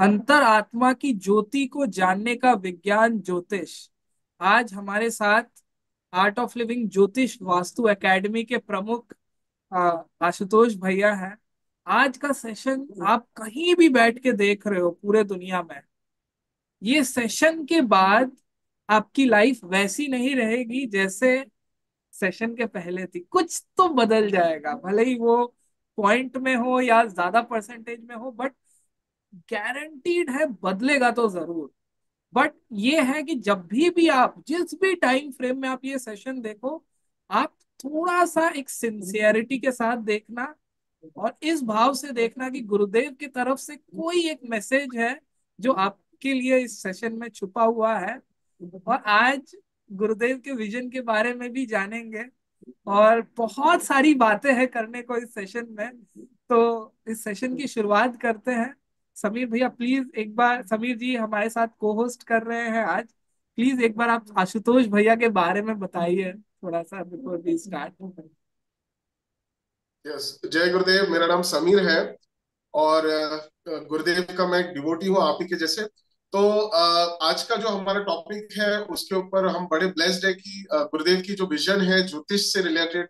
अंतर आत्मा की ज्योति को जानने का विज्ञान ज्योतिष आज हमारे साथ art of Living Jyotish Vastu Academy के प्रमुख आशुतोष भैया हैं आज का सेशन आप कहीं भी बैठ के देख रहे हो पूरे दुनिया में ये सेशन के बाद आपकी लाइफ वैसी नहीं रहेगी जैसे सेशन के पहले थी कुछ तो बदल जाएगा भले ही वो पॉइंट में हो या ज्यादा परसेंटेज में हो बट गारंटीड है बदलेगा तो जरूर बट ये है कि जब भी भी आप जिस भी टाइम फ्रेम में आप ये सेशन देखो आप थोड़ा सा एक सिंसियरिटी के साथ देखना और इस भाव से देखना कि गुरुदेव की तरफ से कोई एक मैसेज है जो आपके लिए इस सेशन में छुपा हुआ है और आज गुरुदेव के विजन के बारे में भी जानेंगे और बहुत सारी बातें हैं करने को इस सेशन में तो इस सेशन की शुरुआत करते हैं समीर भैया प्लीज एक बार समीर जी हमारे साथ को होस्ट कर रहे हैं आज प्लीज एक बार आप आशुतोष भैया के बारे में बताइए थोड़ा सा बिफोर वी स्टार्ट यस जय गुरुदेव मेरा नाम समीर है और गुरुदेव का मैं एक डिवोटी हूँ आप ही के जैसे तो आज का जो हमारा टॉपिक है उसके ऊपर हम बड़े ब्लेस्ड है कि गुरुदेव की जो विजन है ज्योतिष से रिलेटेड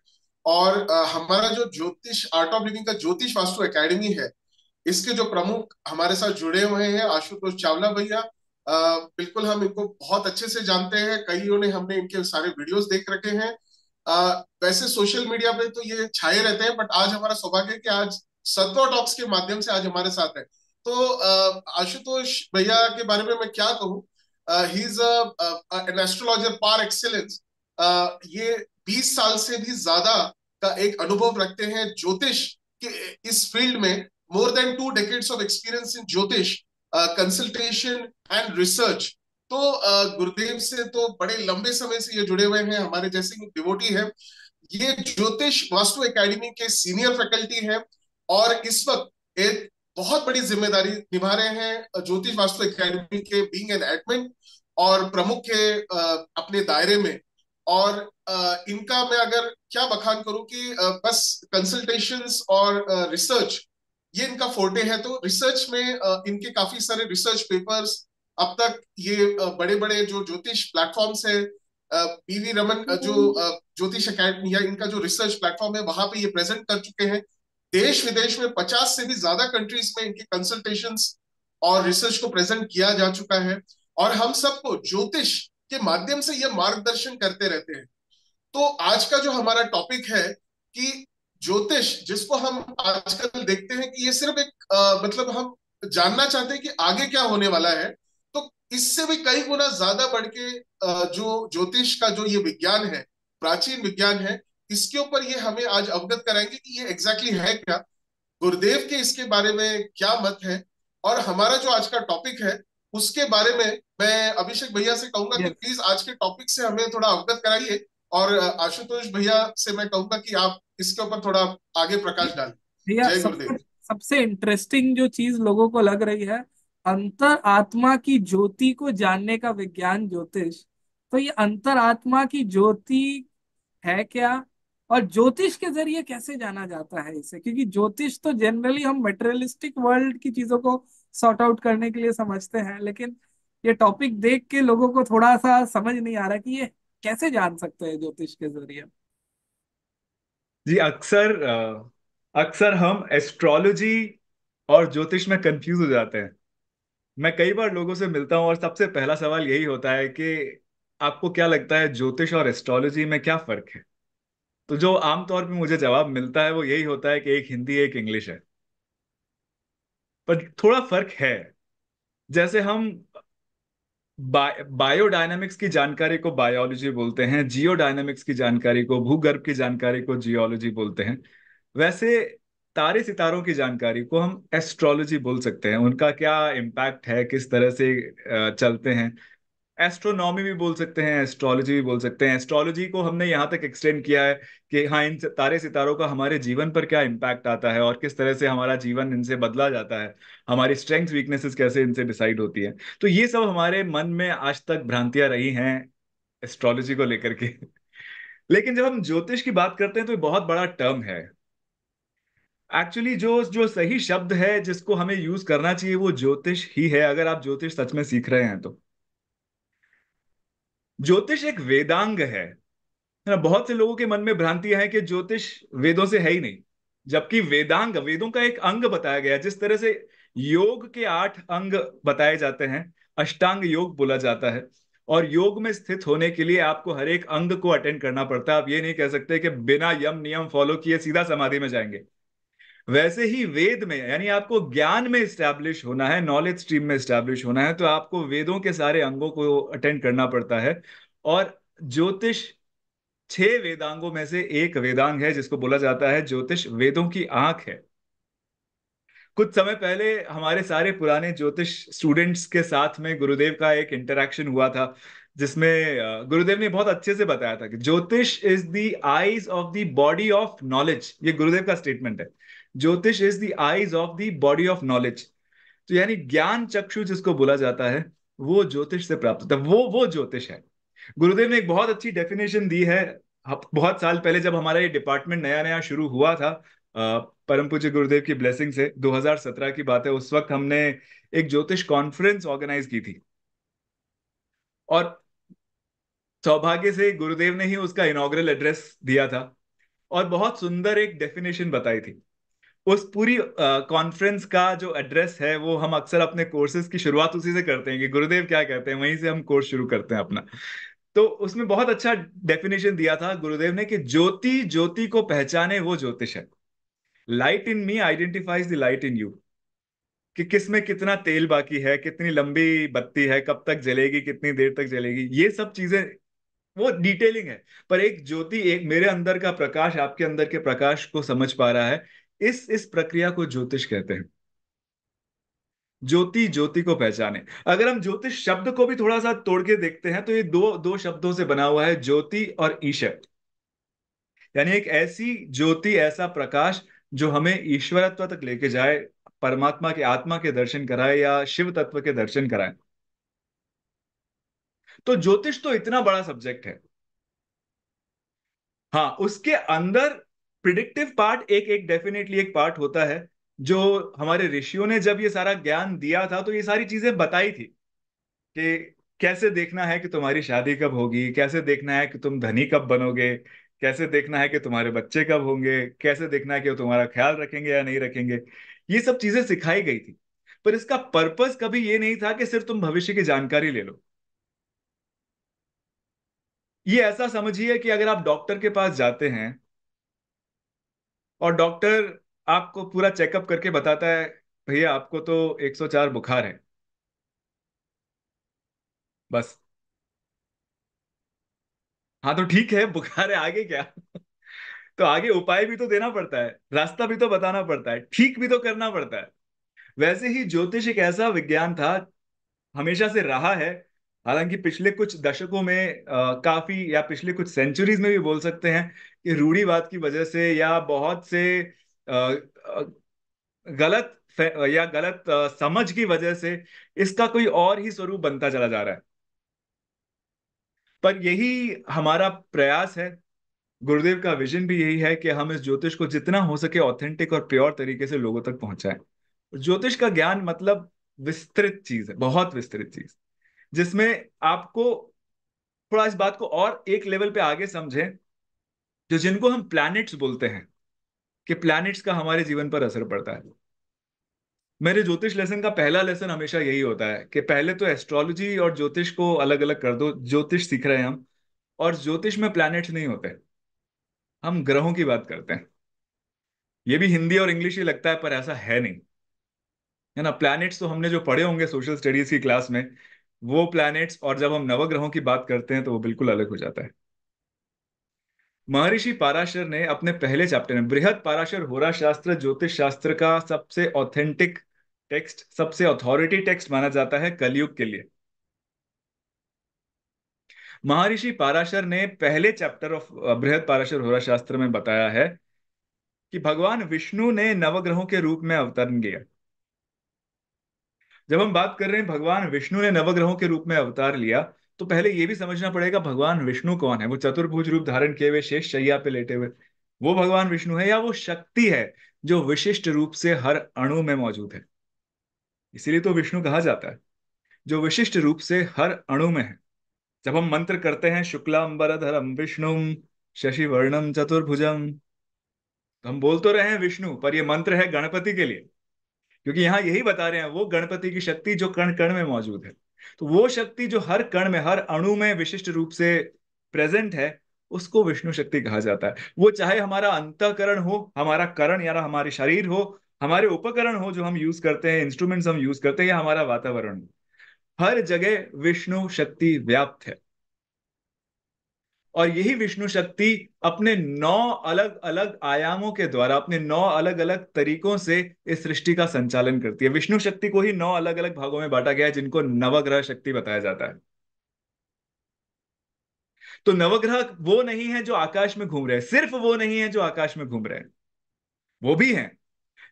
और हमारा जो ज्योतिष आर्ट ऑफ लिविंग का ज्योतिष वास्तु एकेडमी है इसके जो प्रमुख हमारे साथ जुड़े हुए हैं आशुतोष चावला भैया बिल्कुल हम इनको बहुत अच्छे से जानते हैं कईयों ने हमने इनके सारे वीडियोस देख रखे हैं आ, वैसे सोशल मीडिया पे तो ये छाए रहते हैं बट आज हमारा सौभाग्य कि आज सत्वा टॉक्स के माध्यम से आज हमारे साथ है तो आशुतोष भैया के बारे में मैं क्या कहूँ he is an astrologer par excellence ये 20 साल से भी ज्यादा का एक अनुभव रखते हैं ज्योतिष के इस फील्ड में more than two decades of experience in Jyotish, uh, consultation and research. तो गुरुदेव uh, से तो बड़े लंबे समय से ये जुड़े हुए हैं हमारे जैसे डिवोटी है ये ज्योतिष वास्तु एकेडमी के सीनियर फैकल्टी हैं और इस वक्त एक बहुत बड़ी जिम्मेदारी निभा रहे हैं ज्योतिष वास्तु एकेडमी के बीइंग एन एडमिन और प्रमुख के uh, अपने दायरे में और uh, इनका मैं अगर क्या बखान करूं कि बस कंसल्टेशंस और रिसर्च ये इनका फोर्टे है तो रिसर्च में इनके काफी सारे रिसर्च पेपर्स अब तक ये बड़े बड़े जो ज्योतिष प्लेटफॉर्म्स है पीवी रमन जो ज्योतिष अकेडमी है इनका जो रिसर्च प्लेटफॉर्म है वहां पे ये प्रेजेंट कर चुके हैं देश विदेश में 50 से भी ज्यादा कंट्रीज में इनके कंसल्टेशन और रिसर्च को प्रेजेंट किया जा चुका है और हम सबको ज्योतिष के माध्यम से ये मार्गदर्शन करते रहते हैं तो आज का जो हमारा टॉपिक है कि ज्योतिष जिसको हम आजकल देखते हैं कि ये सिर्फ एक आ, मतलब हम जानना चाहते हैं कि आगे क्या होने वाला है तो इससे भी कई गुना ज्यादा बढ़ के आ, जो ज्योतिष का जो ये विज्ञान है प्राचीन विज्ञान है इसके ऊपर ये हमें आज अवगत कराएंगे कि ये एग्जैक्टली है क्या गुरुदेव के इसके बारे में क्या मत है और हमारा जो आज का टॉपिक है उसके बारे में मैं अभिषेक भैया से कहूंगा कि प्लीज आज के टॉपिक से हमें थोड़ा अवगत कराइए और आशुतोष भैया से मैं कहूंगा कि आप इसके ऊपर थोड़ा आगे प्रकाश डाल जय गुरुदेव सबसे इंटरेस्टिंग जो चीज लोगों को लग रही है अंतर आत्मा की ज्योति को जानने का विज्ञान ज्योतिष तो ये अंतर आत्मा की ज्योति है क्या और ज्योतिष के जरिए कैसे जाना जाता है इसे क्योंकि ज्योतिष तो जनरली हम मेटेरियलिस्टिक वर्ल्ड की चीजों को सॉर्ट आउट करने के लिए समझते हैं लेकिन ये टॉपिक देख के लोगों को थोड़ा सा समझ नहीं आ रहा कि ये कैसे जान सकते हैं ज्योतिष के जरिए जी अक्सर अक्सर हम एस्ट्रोलॉजी और ज्योतिष में कंफ्यूज हो जाते हैं मैं कई बार लोगों से मिलता हूँ और सबसे पहला सवाल यही होता है कि आपको क्या लगता है ज्योतिष और एस्ट्रोलॉजी में क्या फर्क है तो जो आमतौर पे मुझे जवाब मिलता है वो यही होता है कि एक हिंदी एक इंग्लिश है पर थोड़ा फर्क है जैसे हम बा, बायोडायनामिक्स की जानकारी को बायोलॉजी बोलते हैं जियो की जानकारी को भूगर्भ की जानकारी को जियोलॉजी बोलते हैं वैसे तारे सितारों की जानकारी को हम एस्ट्रोलॉजी बोल सकते हैं उनका क्या इम्पैक्ट है किस तरह से चलते हैं एस्ट्रोनॉमी भी बोल सकते हैं एस्ट्रोलॉजी भी बोल सकते हैं एस्ट्रोलॉजी को हमने यहाँ तक एक्सटेंड किया है कि हाँ इन तारे सितारों का हमारे जीवन पर क्या इम्पैक्ट आता है और किस तरह से हमारा जीवन इनसे बदला जाता है हमारी स्ट्रेंथ वीकनेसेस कैसे इनसे डिसाइड होती है तो ये सब हमारे मन में आज तक भ्रांतियां रही हैं एस्ट्रोलॉजी को लेकर के लेकिन जब हम ज्योतिष की बात करते हैं तो बहुत बड़ा टर्म है एक्चुअली जो जो सही शब्द है जिसको हमें यूज करना चाहिए वो ज्योतिष ही है अगर आप ज्योतिष सच में सीख रहे हैं तो ज्योतिष एक वेदांग है ना बहुत से लोगों के मन में भ्रांति है कि ज्योतिष वेदों से है ही नहीं जबकि वेदांग वेदों का एक अंग बताया गया जिस तरह से योग के आठ अंग बताए जाते हैं अष्टांग योग बोला जाता है और योग में स्थित होने के लिए आपको हर एक अंग को अटेंड करना पड़ता है आप ये नहीं कह सकते कि बिना यम नियम फॉलो किए सीधा समाधि में जाएंगे वैसे ही वेद में यानी आपको ज्ञान में स्टैब्लिश होना है नॉलेज स्ट्रीम में स्टैब्लिश होना है तो आपको वेदों के सारे अंगों को अटेंड करना पड़ता है और ज्योतिष छह वेदांगों में से एक वेदांग है जिसको बोला जाता है ज्योतिष वेदों की आंख है कुछ समय पहले हमारे सारे पुराने ज्योतिष स्टूडेंट्स के साथ में गुरुदेव का एक इंटरेक्शन हुआ था जिसमें गुरुदेव ने बहुत अच्छे से बताया था कि jyotish is the eyes of the body of knowledge ये गुरुदेव का स्टेटमेंट है jyotish is the eyes of the body of knowledge तो यानी ज्ञान चक्षु जिसको बोला जाता है वो ज्योतिष से प्राप्त होता है वो वो ज्योतिष है गुरुदेव ने एक बहुत अच्छी डेफिनेशन दी है बहुत साल पहले जब हमारा ये डिपार्टमेंट नया नया शुरू हुआ था परम पूज्य गुरुदेव की ब्लेसिंग से 2017 की बात है उस वक्त हमने एक ज्योतिष कॉन्फ्रेंस ऑर्गेनाइज की थी और सौभाग्य से गुरुदेव ने ही उसका इनोग्रल एड्रेस दिया था और बहुत सुंदर एक डेफिनेशन बताई थी उस पूरी कॉन्फ्रेंस का जो एड्रेस है वो हम अक्सर अपने कोर्सेज की शुरुआत उसी से करते हैं कि गुरुदेव क्या कहते हैं वहीं से हम कोर्स शुरू करते हैं अपना तो उसमें बहुत अच्छा डेफिनेशन दिया था गुरुदेव ने कि ज्योति ज्योति को पहचाने वो ज्योतिष है light in me identifies the light in you कि किस में कितना तेल बाकी है कितनी लंबी बत्ती है कब तक जलेगी कितनी देर तक जलेगी ये सब चीजें वो डिटेलिंग है पर एक ज्योति एक मेरे अंदर का प्रकाश आपके अंदर के प्रकाश को समझ पा रहा है इस इस प्रक्रिया को ज्योतिष कहते हैं ज्योति ज्योति को पहचाने अगर हम ज्योतिष शब्द को भी थोड़ा सा तोड़ के देखते हैं तो ये दो दो शब्दों से बना हुआ है ज्योति और ईश्वर यानी एक ऐसी ज्योति ऐसा प्रकाश जो हमें ईश्वरत्व तक लेके जाए परमात्मा के आत्मा के दर्शन कराए या शिव तत्व के दर्शन कराए तो ज्योतिष तो इतना बड़ा सब्जेक्ट है हाँ उसके अंदर प्रिडिक्टिव पार्ट एक एक डेफिनेटली एक पार्ट होता है जो हमारे ऋषियों ने जब ये सारा ज्ञान दिया था तो ये सारी चीजें बताई थी कि कैसे देखना है कि तुम्हारी शादी कब होगी कैसे देखना है कि तुम धनी कब बनोगे कैसे देखना है कि तुम्हारे बच्चे कब होंगे कैसे देखना है कि वो तुम्हारा ख्याल रखेंगे या नहीं रखेंगे ये सब चीजें सिखाई गई थी पर इसका पर्पज कभी ये नहीं था कि सिर्फ तुम भविष्य की जानकारी ले लो ये ऐसा समझिए कि अगर आप डॉक्टर के पास जाते हैं और डॉक्टर आपको पूरा चेकअप करके बताता है भैया आपको तो 104 बुखार है बस हाँ तो ठीक है बुखार है आगे क्या तो आगे उपाय भी तो देना पड़ता है रास्ता भी तो बताना पड़ता है ठीक भी तो करना पड़ता है वैसे ही ज्योतिष एक ऐसा विज्ञान था हमेशा से रहा है हालांकि पिछले कुछ दशकों में आ, काफी या पिछले कुछ सेंचुरीज में भी बोल सकते हैं कि रूढ़ीवाद की वजह से या बहुत से आ, आ, गलत या गलत समझ की वजह से इसका कोई और ही स्वरूप बनता चला जा रहा है पर यही हमारा प्रयास है गुरुदेव का विजन भी यही है कि हम इस ज्योतिष को जितना हो सके ऑथेंटिक और प्योर तरीके से लोगों तक पहुंचाएं ज्योतिष का ज्ञान मतलब विस्तृत चीज है बहुत विस्तृत चीज जिसमें आपको थोड़ा इस बात को और एक लेवल पे आगे समझें जो जिनको हम प्लैनेट्स बोलते हैं कि प्लैनेट्स का हमारे जीवन पर असर पड़ता है मेरे ज्योतिष लेसन का पहला लेसन हमेशा यही होता है कि पहले तो एस्ट्रोलॉजी और ज्योतिष को अलग अलग कर दो ज्योतिष सीख रहे हैं हम और ज्योतिष में प्लैनेट्स नहीं होते हम ग्रहों की बात करते हैं ये भी हिंदी और इंग्लिश ही लगता है पर ऐसा है नहीं है ना प्लैनेट्स तो हमने जो पढ़े होंगे सोशल स्टडीज की क्लास में वो प्लैनेट्स और जब हम नवग्रहों की बात करते हैं तो वो बिल्कुल अलग हो जाता है महर्षि पाराशर ने अपने पहले चैप्टर में बृहद पाराशर होरा शास्त्र ज्योतिष शास्त्र का सबसे ऑथेंटिक टेक्स्ट सबसे अथॉरिटी टेक्स्ट माना जाता है कलयुग के लिए महर्षि पाराशर ने पहले चैप्टर ऑफ बृहद पाराशर होरा शास्त्र में बताया है कि भगवान विष्णु ने नवग्रहों के रूप में अवतरण किया जब हम बात कर रहे हैं भगवान विष्णु ने नवग्रहों के रूप में अवतार लिया तो पहले ये भी समझना पड़ेगा भगवान विष्णु कौन है वो चतुर्भुज रूप धारण किए हुए शेष शैया पे लेटे हुए वो भगवान विष्णु है या वो शक्ति है जो विशिष्ट रूप से हर अणु में मौजूद है इसीलिए तो विष्णु कहा जाता है जो विशिष्ट रूप से हर अणु में है जब हम मंत्र करते हैं शुक्ला धरम विष्णुम वर्णम चतुर्भुजम तो हम बोल तो रहे हैं विष्णु पर यह मंत्र है गणपति के लिए क्योंकि यहाँ यही बता रहे हैं वो गणपति की शक्ति जो कण कण में मौजूद है तो वो शक्ति जो हर कण में हर अणु में विशिष्ट रूप से प्रेजेंट है उसको विष्णु शक्ति कहा जाता है वो चाहे हमारा अंतकरण हो हमारा करण या हमारे शरीर हो हमारे उपकरण हो जो हम यूज करते हैं इंस्ट्रूमेंट्स हम यूज करते हैं या हमारा वातावरण हो हर जगह विष्णु शक्ति व्याप्त है और यही विष्णु शक्ति अपने नौ अलग अलग आयामों के द्वारा अपने नौ अलग अलग तरीकों से इस सृष्टि का संचालन करती है विष्णु शक्ति को ही नौ अलग अलग भागों में बांटा गया है जिनको नवग्रह शक्ति बताया जाता है तो नवग्रह वो नहीं है जो आकाश में घूम रहे हैं सिर्फ वो नहीं है जो आकाश में घूम रहे हैं वो भी हैं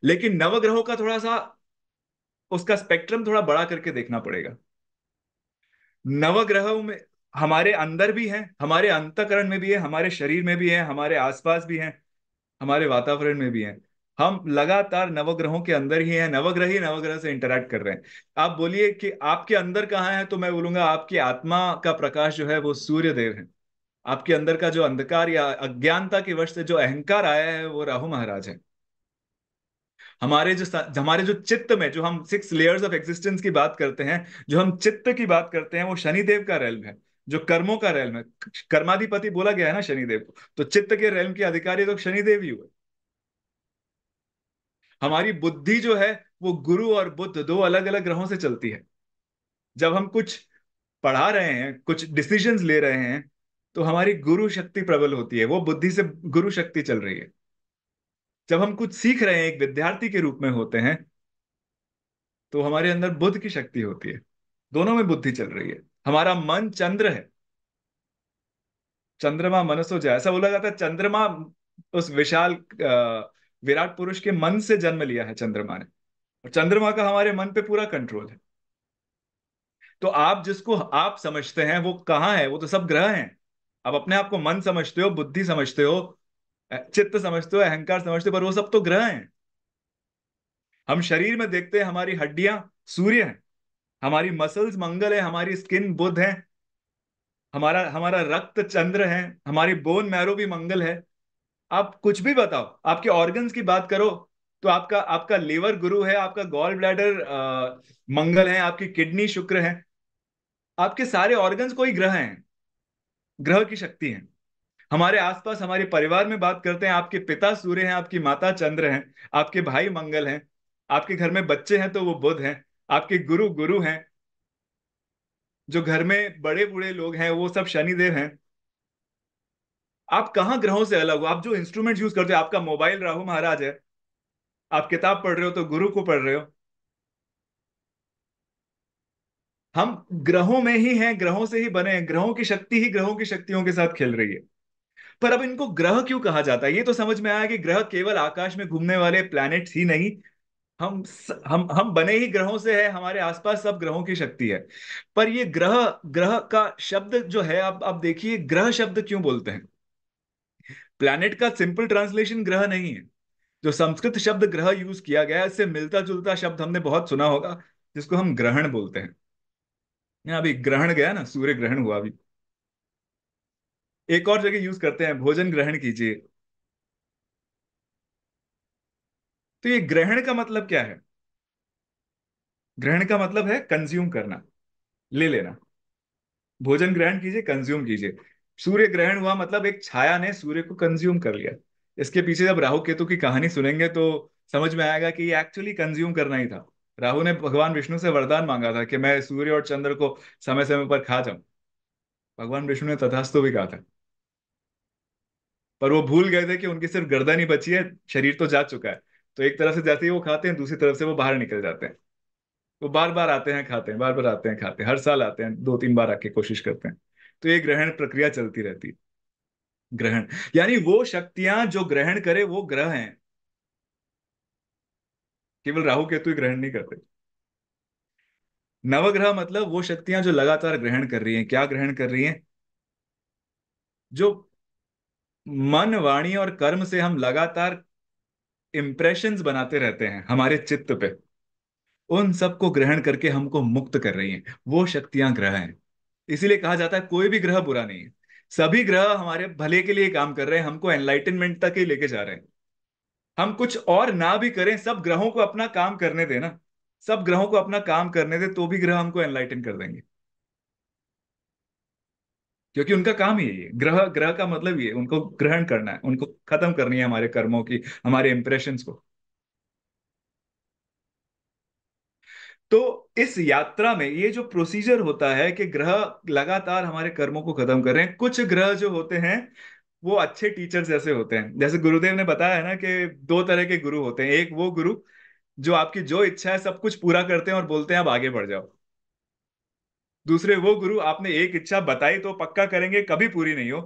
लेकिन नवग्रहों का थोड़ा सा उसका स्पेक्ट्रम थोड़ा बड़ा करके देखना पड़ेगा नवग्रहों में हमारे अंदर भी है हमारे अंतकरण में भी है हमारे शरीर में भी है हमारे आसपास भी है हमारे वातावरण में भी है हम लगातार नवग्रहों के अंदर ही हैं नवग्रह ही नवग्रह से इंटरेक्ट कर रहे हैं आप बोलिए कि आपके अंदर कहाँ है तो मैं बोलूंगा आपकी आत्मा का प्रकाश जो है वो सूर्यदेव है आपके अंदर का जो अंधकार या अज्ञानता के वश से जो अहंकार आया है वो राहु महाराज है हमारे जो हमारे जो चित्त में जो हम सिक्स लेयर्स ऑफ एग्जिस्टेंस की बात करते हैं जो हम चित्त की बात करते हैं वो शनिदेव का रेल्व है जो कर्मों का रैल में कर्माधिपति बोला गया है ना शनिदेव को तो चित्त के रैल के अधिकारी तो शनिदेव ही हुए हमारी बुद्धि जो है वो गुरु और बुद्ध दो अलग अलग ग्रहों से चलती है जब हम कुछ पढ़ा रहे हैं कुछ डिसीजन ले रहे हैं तो हमारी गुरु शक्ति प्रबल होती है वो बुद्धि से गुरु शक्ति चल रही है जब हम कुछ सीख रहे हैं एक विद्यार्थी के रूप में होते हैं तो हमारे अंदर बुद्ध की शक्ति होती है दोनों में बुद्धि चल रही है हमारा मन चंद्र है चंद्रमा मनसो जय ऐसा बोला जाता है चंद्रमा उस विशाल विराट पुरुष के मन से जन्म लिया है चंद्रमा ने और चंद्रमा का हमारे मन पे पूरा कंट्रोल है तो आप जिसको आप समझते हैं वो कहाँ है वो तो सब ग्रह हैं आप अपने आप को मन समझते हो बुद्धि समझते हो चित्त समझते हो अहंकार समझते हो पर वो सब तो ग्रह हैं हम शरीर में देखते हैं हमारी हड्डियां सूर्य हैं हमारी मसल्स मंगल है हमारी स्किन बुद्ध है हमारा हमारा रक्त चंद्र है हमारी बोन मैरो भी मंगल है आप कुछ भी बताओ आपके ऑर्गन्स की बात करो तो आपका आपका लीवर गुरु है आपका गॉल ब्लैडर मंगल है आपकी किडनी शुक्र है आपके सारे ऑर्गन्स कोई ग्रह हैं ग्रह की शक्ति है हमारे आसपास हमारे परिवार में बात करते हैं आपके पिता सूर्य हैं आपकी माता चंद्र हैं आपके भाई मंगल हैं आपके घर में बच्चे हैं तो वो बुध हैं आपके गुरु गुरु हैं जो घर में बड़े बूढ़े लोग हैं वो सब शनिदेव हैं आप कहा ग्रहों से अलग हो आप जो इंस्ट्रूमेंट यूज करते हो आपका मोबाइल राहु महाराज है आप किताब पढ़ रहे हो तो गुरु को पढ़ रहे हो हम ग्रहों में ही हैं ग्रहों से ही बने हैं ग्रहों की शक्ति ही ग्रहों की शक्तियों के साथ खेल रही है पर अब इनको ग्रह क्यों कहा जाता है ये तो समझ में आया कि ग्रह केवल आकाश में घूमने वाले प्लैनेट्स ही नहीं हम हम हम बने ही ग्रहों से है हमारे आसपास सब ग्रहों की शक्ति है पर ये ग्रह ग्रह का शब्द जो है आप आप देखिए ग्रह शब्द क्यों बोलते हैं प्लैनेट का सिंपल ट्रांसलेशन ग्रह नहीं है जो संस्कृत शब्द ग्रह यूज किया गया है इससे मिलता जुलता शब्द हमने बहुत सुना होगा जिसको हम ग्रहण बोलते हैं अभी ग्रहण गया ना सूर्य ग्रहण हुआ अभी एक और जगह यूज करते हैं भोजन ग्रहण कीजिए तो ये ग्रहण का मतलब क्या है ग्रहण का मतलब है कंज्यूम करना ले लेना भोजन ग्रहण कीजिए कंज्यूम कीजिए सूर्य ग्रहण हुआ मतलब एक छाया ने सूर्य को कंज्यूम कर लिया इसके पीछे जब राहु केतु की कहानी सुनेंगे तो समझ में आएगा कि ये एक्चुअली कंज्यूम करना ही था राहु ने भगवान विष्णु से वरदान मांगा था कि मैं सूर्य और चंद्र को समय समय पर खा जाऊं भगवान विष्णु ने तथास्तु भी कहा था पर वो भूल गए थे कि उनकी सिर्फ गर्दन ही बची है शरीर तो जा चुका है तो एक तरफ से जैसे ही वो खाते हैं दूसरी तरफ से वो बाहर निकल जाते हैं वो बार बार आते हैं खाते हैं बार बार आते हैं खाते हैं हर साल आते हैं दो तीन बार आके कोशिश करते हैं तो ये ग्रहण प्रक्रिया चलती रहती है ग्रहण यानी वो शक्तियां जो ग्रहण करे वो ग्रह हैं केवल राहु केतु ही ग्रहण नहीं करते नवग्रह मतलब वो शक्तियां जो लगातार ग्रहण कर रही हैं क्या ग्रहण कर रही हैं जो मन वाणी और कर्म से हम लगातार इंप्रेशन बनाते रहते हैं हमारे चित्त पे उन सबको ग्रहण करके हमको मुक्त कर रही हैं वो शक्तियां ग्रह हैं इसीलिए कहा जाता है कोई भी ग्रह बुरा नहीं है सभी ग्रह हमारे भले के लिए काम कर रहे हैं हमको एनलाइटनमेंट तक ही लेके जा रहे हैं हम कुछ और ना भी करें सब ग्रहों को अपना काम करने देना सब ग्रहों को अपना काम करने दे तो भी ग्रह हमको एनलाइटन कर देंगे क्योंकि उनका काम ही है ग्रह ग्रह का मतलब ये उनको ग्रहण करना है उनको खत्म करनी है हमारे कर्मों की हमारे इंप्रेशन को तो इस यात्रा में ये जो प्रोसीजर होता है कि ग्रह लगातार हमारे कर्मों को खत्म कर रहे हैं कुछ ग्रह जो होते हैं वो अच्छे टीचर्स जैसे होते हैं जैसे गुरुदेव ने बताया है ना कि दो तरह के गुरु होते हैं एक वो गुरु जो आपकी जो इच्छा है सब कुछ पूरा करते हैं और बोलते हैं आप आगे बढ़ जाओ दूसरे वो गुरु आपने एक इच्छा बताई तो पक्का करेंगे कभी पूरी नहीं हो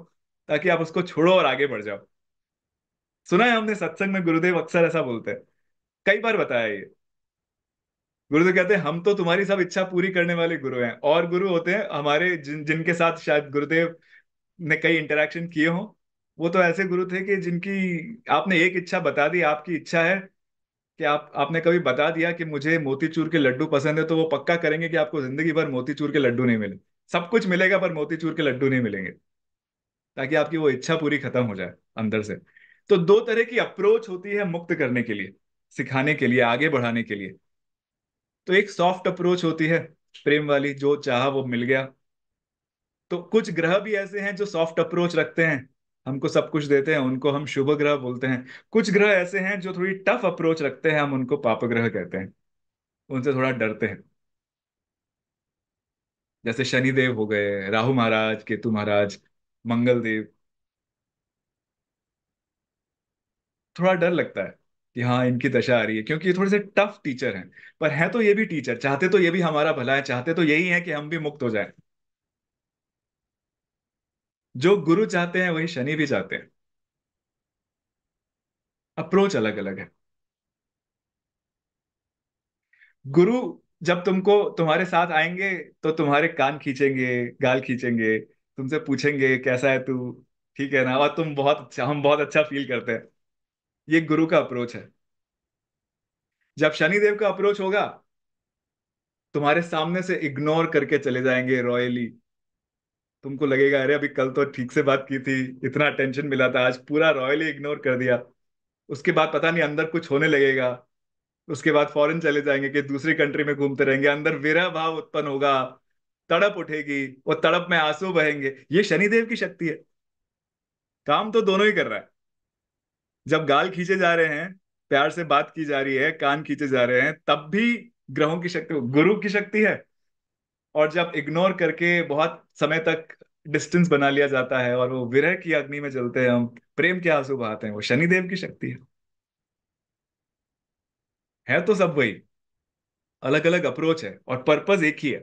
ताकि आप उसको छोड़ो और आगे बढ़ जाओ सुना है हमने सत्संग में गुरुदेव अक्सर ऐसा बोलते हैं कई बार बताया ये गुरुदेव कहते हैं हम तो तुम्हारी सब इच्छा पूरी करने वाले गुरु हैं और गुरु होते हैं हमारे जिन जिनके साथ शायद गुरुदेव ने कई इंटरेक्शन किए हों वो तो ऐसे गुरु थे कि जिनकी आपने एक इच्छा बता दी आपकी इच्छा है कि आप आपने कभी बता दिया कि मुझे मोतीचूर के लड्डू पसंद है तो वो पक्का करेंगे कि आपको जिंदगी भर मोतीचूर के लड्डू नहीं मिले सब कुछ मिलेगा पर मोतीचूर के लड्डू नहीं मिलेंगे ताकि आपकी वो इच्छा पूरी खत्म हो जाए अंदर से तो दो तरह की अप्रोच होती है मुक्त करने के लिए सिखाने के लिए आगे बढ़ाने के लिए तो एक सॉफ्ट अप्रोच होती है प्रेम वाली जो चाह वो मिल गया तो कुछ ग्रह भी ऐसे हैं जो सॉफ्ट अप्रोच रखते हैं हमको सब कुछ देते हैं उनको हम शुभ ग्रह बोलते हैं कुछ ग्रह ऐसे हैं जो थोड़ी टफ अप्रोच रखते हैं हम उनको पाप ग्रह कहते हैं उनसे थोड़ा डरते हैं जैसे शनिदेव हो गए राहु महाराज केतु महाराज मंगल देव थोड़ा डर लगता है कि हाँ इनकी दशा आ रही है क्योंकि ये थोड़े से टफ टीचर हैं पर हैं तो ये भी टीचर चाहते तो ये भी हमारा भला है चाहते तो यही है कि हम भी मुक्त हो जाए जो गुरु चाहते हैं वही शनि भी चाहते हैं अप्रोच अलग अलग है गुरु जब तुमको तुम्हारे साथ आएंगे तो तुम्हारे कान खींचेंगे गाल खींचेंगे तुमसे पूछेंगे कैसा है तू ठीक है ना और तुम बहुत अच्छा हम बहुत अच्छा फील करते हैं ये गुरु का अप्रोच है जब शनिदेव का अप्रोच होगा तुम्हारे सामने से इग्नोर करके चले जाएंगे रॉयली तुमको लगेगा अरे अभी कल तो ठीक से बात की थी इतना टेंशन मिला था आज पूरा रॉयली इग्नोर कर दिया उसके बाद पता नहीं अंदर कुछ होने लगेगा उसके बाद फॉरेन चले जाएंगे कि दूसरी कंट्री में घूमते रहेंगे अंदर विरह भाव उत्पन्न होगा तड़प उठेगी और तड़प में आंसू बहेंगे ये शनिदेव की शक्ति है काम तो दोनों ही कर रहा है जब गाल खींचे जा रहे हैं प्यार से बात की जा रही है कान खींचे जा रहे हैं तब भी ग्रहों की शक्ति गुरु की शक्ति है और जब इग्नोर करके बहुत समय तक डिस्टेंस बना लिया जाता है और वो विरह की अग्नि में जलते हैं हम प्रेम के आंसू बहाते हैं वो शनिदेव की शक्ति है है तो सब वही अलग अलग अप्रोच है और पर्पज एक ही है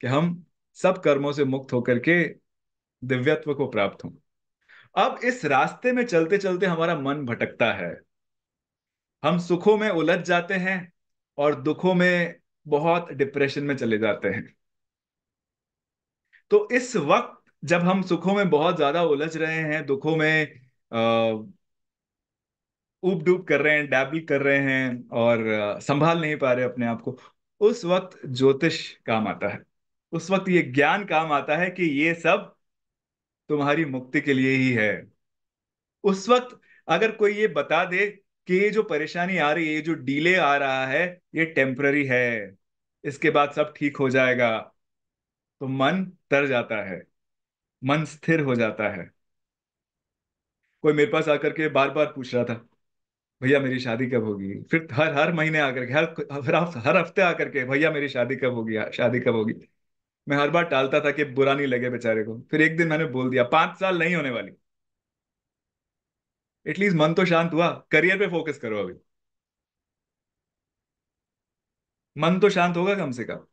कि हम सब कर्मों से मुक्त होकर के दिव्यत्व को प्राप्त हों अब इस रास्ते में चलते चलते हमारा मन भटकता है हम सुखों में उलझ जाते हैं और दुखों में बहुत डिप्रेशन में चले जाते हैं तो इस वक्त जब हम सुखों में बहुत ज्यादा उलझ रहे हैं दुखों में उब डूब कर रहे हैं डैबल कर रहे हैं और संभाल नहीं पा रहे अपने आप को उस वक्त ज्योतिष काम आता है उस वक्त ये ज्ञान काम आता है कि ये सब तुम्हारी मुक्ति के लिए ही है उस वक्त अगर कोई ये बता दे कि ये जो परेशानी आ रही है ये जो डीले आ रहा है ये टेम्पररी है इसके बाद सब ठीक हो जाएगा तो मन तर जाता है मन स्थिर हो जाता है कोई मेरे पास आकर के बार बार पूछ रहा था भैया मेरी शादी कब होगी फिर हर हर महीने आकर के हर हर, हर हफ्ते आकर के भैया मेरी शादी कब होगी शादी कब होगी मैं हर बार टालता था कि बुरा नहीं लगे बेचारे को फिर एक दिन मैंने बोल दिया पांच साल नहीं होने वाली एटलीस्ट मन तो शांत हुआ करियर पे फोकस करो अभी मन तो शांत होगा कम से कम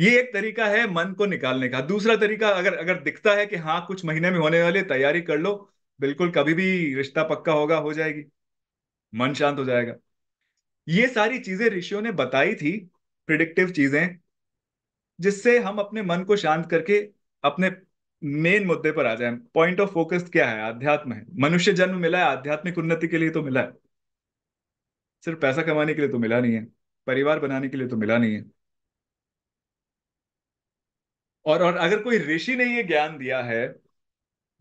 ये एक तरीका है मन को निकालने का दूसरा तरीका अगर अगर दिखता है कि हाँ कुछ महीने में होने वाले तैयारी कर लो बिल्कुल कभी भी रिश्ता पक्का होगा हो जाएगी मन शांत हो जाएगा ये सारी चीजें ऋषियों ने बताई थी प्रिडिक्टिव चीजें जिससे हम अपने मन को शांत करके अपने मेन मुद्दे पर आ जाए पॉइंट ऑफ फोकस क्या है अध्यात्म है मनुष्य जन्म मिला है आध्यात्मिक उन्नति के लिए तो मिला है सिर्फ पैसा कमाने के लिए तो मिला नहीं है परिवार बनाने के लिए तो मिला नहीं है और और अगर कोई ऋषि ने ये ज्ञान दिया है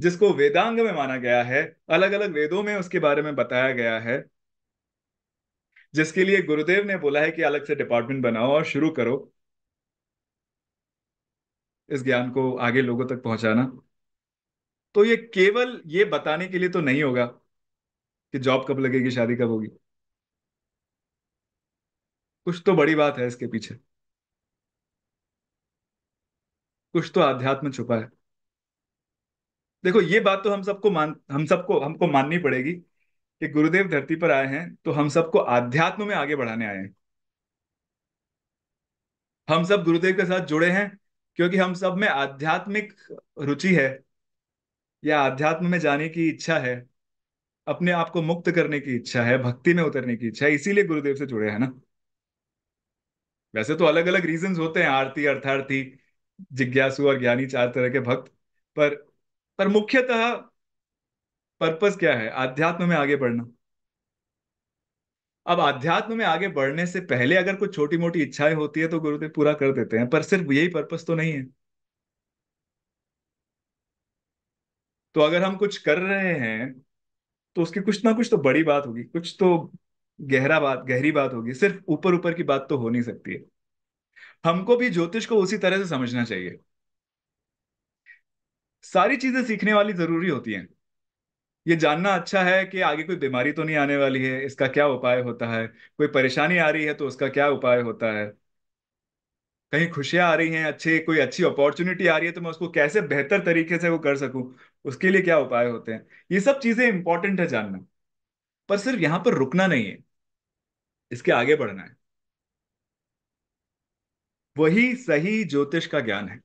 जिसको वेदांग में माना गया है अलग अलग वेदों में उसके बारे में बताया गया है जिसके लिए गुरुदेव ने बोला है कि अलग से डिपार्टमेंट बनाओ और शुरू करो इस ज्ञान को आगे लोगों तक पहुंचाना तो ये केवल ये बताने के लिए तो नहीं होगा कि जॉब कब लगेगी शादी कब होगी कुछ तो बड़ी बात है इसके पीछे कुछ तो आध्यात्म छुपा है देखो ये बात तो हम सबको मान हम सबको हमको माननी पड़ेगी कि गुरुदेव धरती पर आए हैं तो हम सबको आध्यात्म में आगे बढ़ाने आए हैं हम सब गुरुदेव के साथ जुड़े हैं क्योंकि हम सब में आध्यात्मिक रुचि है या आध्यात्म में जाने की इच्छा है अपने आप को मुक्त करने की इच्छा है भक्ति में उतरने की इच्छा है इसीलिए गुरुदेव से जुड़े हैं ना वैसे तो अलग अलग रीजन होते हैं आरती अर्थार्थी जिज्ञासु और ज्ञानी चार तरह के भक्त पर पर मुख्यतः पर्पस क्या है आध्यात्म में आगे बढ़ना अब अध्यात्म में आगे बढ़ने से पहले अगर कुछ छोटी मोटी इच्छाएं होती है तो गुरुदेव पूरा कर देते हैं पर सिर्फ यही पर्पस तो नहीं है तो अगर हम कुछ कर रहे हैं तो उसकी कुछ ना कुछ तो बड़ी बात होगी कुछ तो गहरा बात गहरी बात होगी सिर्फ ऊपर ऊपर की बात तो हो नहीं सकती है हमको भी ज्योतिष को उसी तरह से समझना चाहिए सारी चीजें सीखने वाली जरूरी होती हैं ये जानना अच्छा है कि आगे कोई बीमारी तो नहीं आने वाली है इसका क्या उपाय होता है कोई परेशानी आ रही है तो उसका क्या उपाय होता है कहीं खुशियां आ रही हैं अच्छे कोई अच्छी अपॉर्चुनिटी आ रही है तो मैं उसको कैसे बेहतर तरीके से वो कर सकूं उसके लिए क्या उपाय होते हैं ये सब चीजें इंपॉर्टेंट है जानना पर सिर्फ यहां पर रुकना नहीं है इसके आगे बढ़ना है वही सही ज्योतिष का ज्ञान है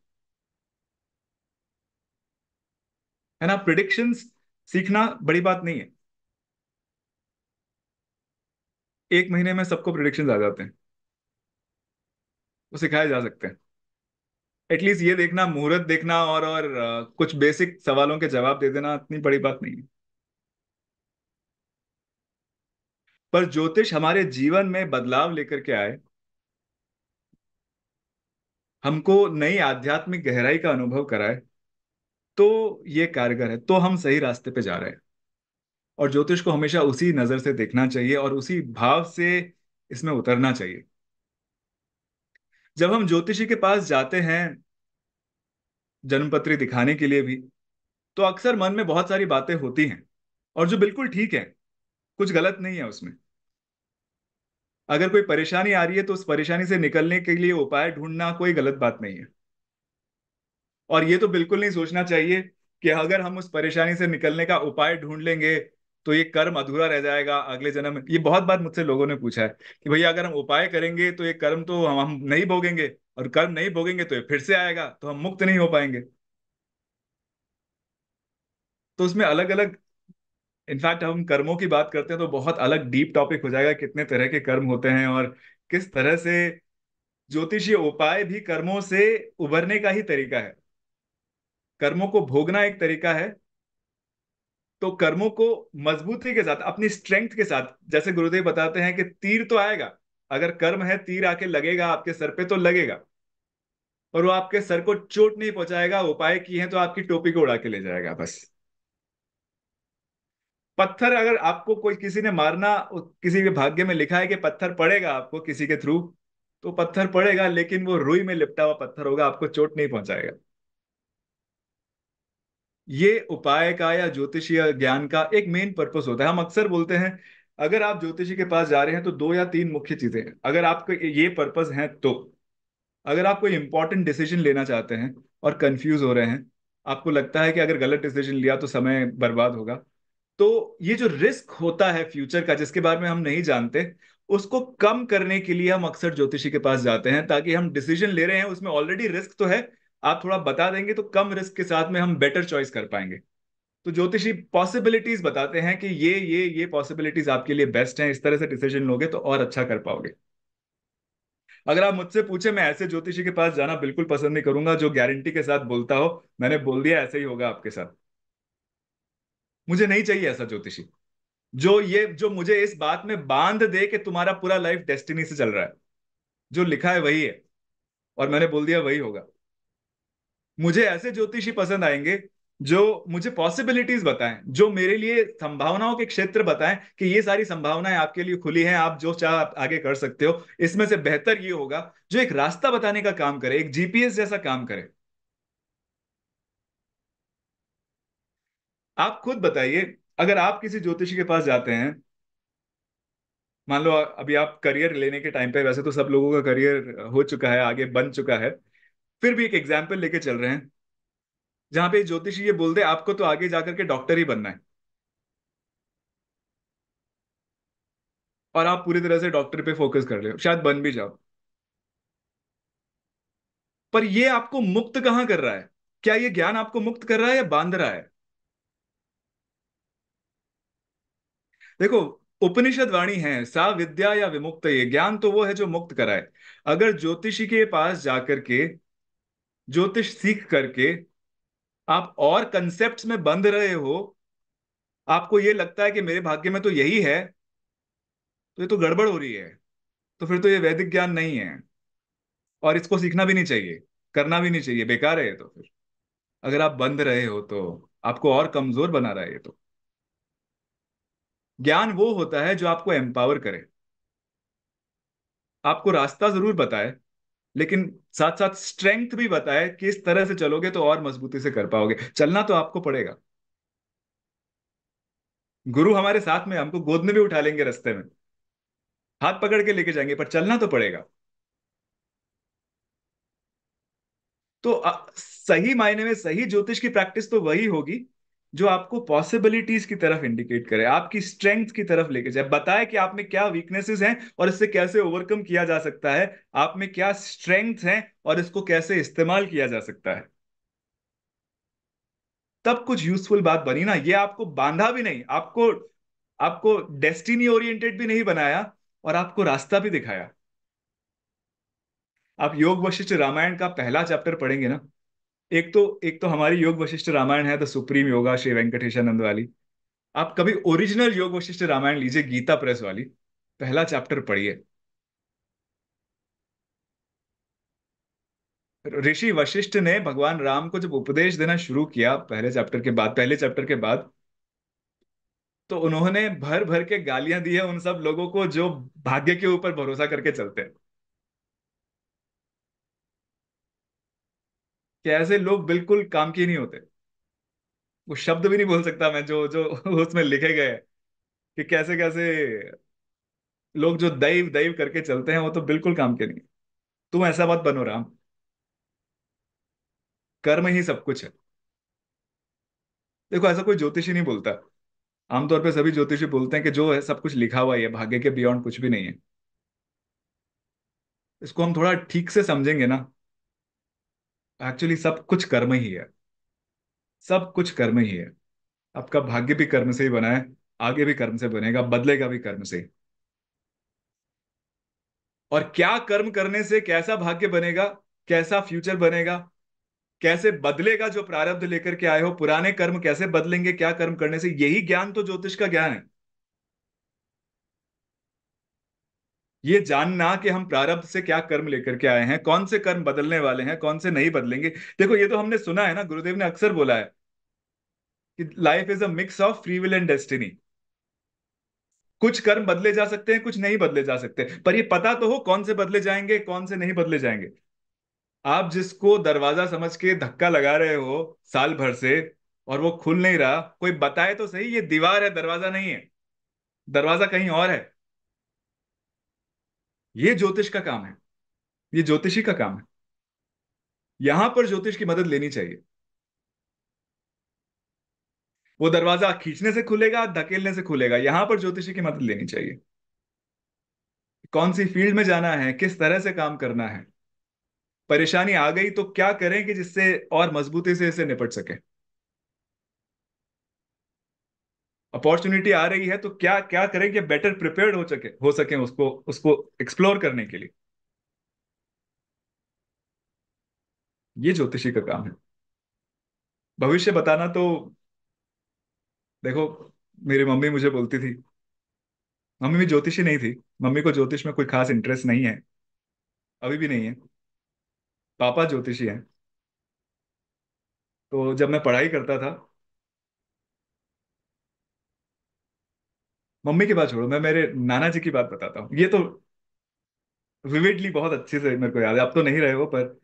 है ना प्रिडिक्शंस सीखना बड़ी बात नहीं है एक महीने में सबको प्रिडिक्शन आ जाते हैं वो सिखाए जा सकते हैं एटलीस्ट ये देखना मुहूर्त देखना और और कुछ बेसिक सवालों के जवाब दे देना इतनी बड़ी बात नहीं है पर ज्योतिष हमारे जीवन में बदलाव लेकर के आए हमको नई आध्यात्मिक गहराई का अनुभव कराए तो ये कारगर है तो हम सही रास्ते पे जा रहे हैं और ज्योतिष को हमेशा उसी नजर से देखना चाहिए और उसी भाव से इसमें उतरना चाहिए जब हम ज्योतिषी के पास जाते हैं जन्मपत्री दिखाने के लिए भी तो अक्सर मन में बहुत सारी बातें होती हैं और जो बिल्कुल ठीक है कुछ गलत नहीं है उसमें अगर कोई परेशानी आ रही है तो उस परेशानी से निकलने के लिए उपाय ढूंढना कोई गलत बात नहीं है और ये तो बिल्कुल नहीं सोचना चाहिए कि अगर हम उस परेशानी से निकलने का उपाय ढूंढ लेंगे तो ये कर्म अधूरा रह जाएगा अगले जन्म में ये बहुत बार मुझसे लोगों ने पूछा है कि भैया अगर हम उपाय करेंगे तो ये कर्म तो हम, हम नहीं भोगेंगे और कर्म नहीं भोगेंगे तो ये फिर से आएगा तो हम मुक्त नहीं हो पाएंगे तो उसमें अलग अलग इनफैक्ट हम कर्मों की बात करते हैं तो बहुत अलग डीप टॉपिक हो जाएगा कितने तरह के कर्म होते हैं और किस तरह से ज्योतिषीय उपाय भी कर्मों से उभरने का ही तरीका है कर्मों को भोगना एक तरीका है तो कर्मों को मजबूती के साथ अपनी स्ट्रेंथ के साथ जैसे गुरुदेव बताते हैं कि तीर तो आएगा अगर कर्म है तीर आके लगेगा आपके सर पे तो लगेगा और वो आपके सर को चोट नहीं पहुंचाएगा उपाय की है तो आपकी टोपी को उड़ा के ले जाएगा बस पत्थर अगर आपको कोई किसी ने मारना किसी के भाग्य में लिखा है कि पत्थर पड़ेगा आपको किसी के थ्रू तो पत्थर पड़ेगा लेकिन वो रुई में लिपटा हुआ पत्थर होगा आपको चोट नहीं पहुंचाएगा ये उपाय का या ज्योतिषीय ज्ञान का एक मेन पर्पस होता है हम अक्सर बोलते हैं अगर आप ज्योतिषी के पास जा रहे हैं तो दो या तीन मुख्य चीजें अगर आपको ये पर्पस है तो अगर आप कोई इंपॉर्टेंट डिसीजन लेना चाहते हैं और कंफ्यूज हो रहे हैं आपको लगता है कि अगर गलत डिसीजन लिया तो समय बर्बाद होगा तो ये जो रिस्क होता है फ्यूचर का जिसके बारे में हम नहीं जानते उसको कम करने के लिए हम अक्सर ज्योतिषी के पास जाते हैं ताकि हम डिसीजन ले रहे हैं उसमें ऑलरेडी रिस्क तो है आप थोड़ा बता देंगे तो कम रिस्क के साथ में हम बेटर चॉइस कर पाएंगे तो ज्योतिषी पॉसिबिलिटीज बताते हैं कि ये ये ये पॉसिबिलिटीज आपके लिए बेस्ट हैं इस तरह से डिसीजन लोगे तो और अच्छा कर पाओगे अगर आप मुझसे पूछे मैं ऐसे ज्योतिषी के पास जाना बिल्कुल पसंद नहीं करूंगा जो गारंटी के साथ बोलता हो मैंने बोल दिया ऐसे ही होगा आपके साथ मुझे नहीं चाहिए ऐसा ज्योतिषी जो ये जो मुझे इस बात में बांध दे कि तुम्हारा पूरा लाइफ डेस्टिनी से चल रहा है जो लिखा है वही है और मैंने बोल दिया वही होगा मुझे ऐसे ज्योतिषी पसंद आएंगे जो मुझे पॉसिबिलिटीज बताएं जो मेरे लिए संभावनाओं के क्षेत्र बताएं कि ये सारी संभावनाएं आपके लिए खुली हैं आप जो चाह आगे कर सकते हो इसमें से बेहतर ये होगा जो एक रास्ता बताने का काम करे एक जीपीएस जैसा काम करे आप खुद बताइए अगर आप किसी ज्योतिषी के पास जाते हैं मान लो अभी आप करियर लेने के टाइम पे वैसे तो सब लोगों का करियर हो चुका है आगे बन चुका है फिर भी एक एग्जाम्पल लेके चल रहे हैं जहां पे ज्योतिषी ये बोल दे आपको तो आगे जाकर के डॉक्टर ही बनना है और आप पूरी तरह से डॉक्टर पे फोकस कर रहे हो शायद बन भी जाओ पर ये आपको मुक्त कहां कर रहा है क्या ये ज्ञान आपको मुक्त कर रहा है या बांध रहा है देखो उपनिषद वाणी है सा विद्या या विमुक्त ये ज्ञान तो वो है जो मुक्त कराए अगर ज्योतिषी के पास जाकर के ज्योतिष सीख करके आप और कंसेप्ट में बंध रहे हो आपको ये लगता है कि मेरे भाग्य में तो यही है तो ये तो गड़बड़ हो रही है तो फिर तो ये वैदिक ज्ञान नहीं है और इसको सीखना भी नहीं चाहिए करना भी नहीं चाहिए बेकार है ये तो फिर अगर आप बंद रहे हो तो आपको और कमजोर बना रहा है ये तो ज्ञान वो होता है जो आपको एम्पावर करे आपको रास्ता जरूर बताए लेकिन साथ साथ स्ट्रेंथ भी बताए कि इस तरह से चलोगे तो और मजबूती से कर पाओगे चलना तो आपको पड़ेगा गुरु हमारे साथ में हमको गोद में भी उठा लेंगे रस्ते में हाथ पकड़ के लेके जाएंगे पर चलना तो पड़ेगा तो सही मायने में सही ज्योतिष की प्रैक्टिस तो वही होगी जो आपको पॉसिबिलिटीज की तरफ इंडिकेट करे आपकी स्ट्रेंथ की तरफ लेके जाए बताए कि आप में क्या वीकनेसेस हैं और इससे कैसे ओवरकम किया जा सकता है आप में क्या स्ट्रेंथ है और इसको कैसे इस्तेमाल किया जा सकता है तब कुछ यूजफुल बात बनी ना ये आपको बांधा भी नहीं आपको आपको डेस्टिनी ओरिएंटेड भी नहीं बनाया और आपको रास्ता भी दिखाया आप योग वशिष्ठ रामायण का पहला चैप्टर पढ़ेंगे ना एक तो एक तो हमारी योग वशिष्ठ रामायण है द सुप्रीम योगा श्री वेंकटेशानंद वाली आप कभी ओरिजिनल योग वशिष्ठ रामायण लीजिए गीता प्रेस वाली पहला चैप्टर पढ़िए ऋषि वशिष्ठ ने भगवान राम को जब उपदेश देना शुरू किया पहले चैप्टर के बाद पहले चैप्टर के बाद तो उन्होंने भर भर के गालियां दी है उन सब लोगों को जो भाग्य के ऊपर भरोसा करके चलते हैं कि ऐसे लोग बिल्कुल काम के नहीं होते वो शब्द भी नहीं बोल सकता मैं जो जो उसमें लिखे गए कि कैसे कैसे लोग जो दैव दैव करके चलते हैं वो तो बिल्कुल काम के नहीं तुम ऐसा बात बनो राम कर्म ही सब कुछ है देखो ऐसा कोई ज्योतिषी नहीं बोलता आमतौर पे सभी ज्योतिषी बोलते हैं कि जो है सब कुछ लिखा हुआ है भाग्य के बियॉन्ड कुछ भी नहीं है इसको हम थोड़ा ठीक से समझेंगे ना एक्चुअली सब कुछ कर्म ही है सब कुछ कर्म ही है आपका भाग्य भी कर्म से ही बना है आगे भी कर्म से बनेगा बदलेगा भी कर्म से और क्या कर्म करने से कैसा भाग्य बनेगा कैसा फ्यूचर बनेगा कैसे बदलेगा जो प्रारब्ध लेकर के आए हो पुराने कर्म कैसे बदलेंगे क्या कर्म करने से यही ज्ञान तो ज्योतिष का ज्ञान है ये जानना कि हम प्रारब्ध से क्या कर्म लेकर के आए हैं कौन से कर्म बदलने वाले हैं कौन से नहीं बदलेंगे देखो ये तो हमने सुना है ना गुरुदेव ने अक्सर बोला है कि life is a mix of free will and destiny कुछ कर्म बदले जा सकते हैं कुछ नहीं बदले जा सकते पर ये पता तो हो कौन से बदले जाएंगे कौन से नहीं बदले जाएंगे आप जिसको दरवाजा समझ के धक्का लगा रहे हो साल भर से और वो खुल नहीं रहा कोई बताए तो सही ये दीवार है दरवाजा नहीं है दरवाजा कहीं और है ये ज्योतिष का काम है ये ज्योतिषी का काम है यहां पर ज्योतिष की मदद लेनी चाहिए वो दरवाजा खींचने से खुलेगा धकेलने से खुलेगा यहां पर ज्योतिषी की मदद लेनी चाहिए कौन सी फील्ड में जाना है किस तरह से काम करना है परेशानी आ गई तो क्या करें कि जिससे और मजबूती से इसे निपट सके अपॉर्चुनिटी आ रही है तो क्या क्या करें कि बेटर प्रिपेयर्ड हो सके हो सके उसको उसको एक्सप्लोर करने के लिए ये ज्योतिषी का काम है भविष्य बताना तो देखो मेरी मम्मी मुझे बोलती थी मम्मी भी ज्योतिषी नहीं थी मम्मी को ज्योतिष में कोई खास इंटरेस्ट नहीं है अभी भी नहीं है पापा ज्योतिषी हैं तो जब मैं पढ़ाई करता था मम्मी की बात छोड़ो मैं मेरे नाना जी की बात बताता हूँ ये तो विविडली बहुत अच्छे से मेरे को याद है आप तो नहीं रहे हो पर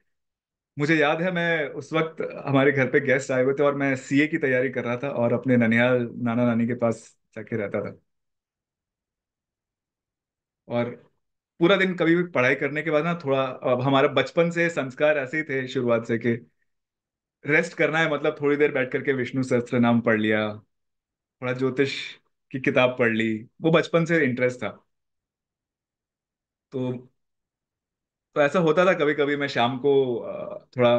मुझे याद है मैं उस वक्त हमारे घर पे गेस्ट आए हुए थे और मैं सीए की तैयारी कर रहा था और अपने ननिहाल नाना नानी के पास जाके रहता था और पूरा दिन कभी भी पढ़ाई करने के बाद ना थोड़ा अब हमारा बचपन से संस्कार ऐसे ही थे शुरुआत से कि रेस्ट करना है मतलब थोड़ी देर बैठ करके विष्णु सहस्त्र नाम पढ़ लिया थोड़ा ज्योतिष कि किताब पढ़ ली वो बचपन से इंटरेस्ट था तो तो ऐसा होता था कभी कभी मैं शाम को थोड़ा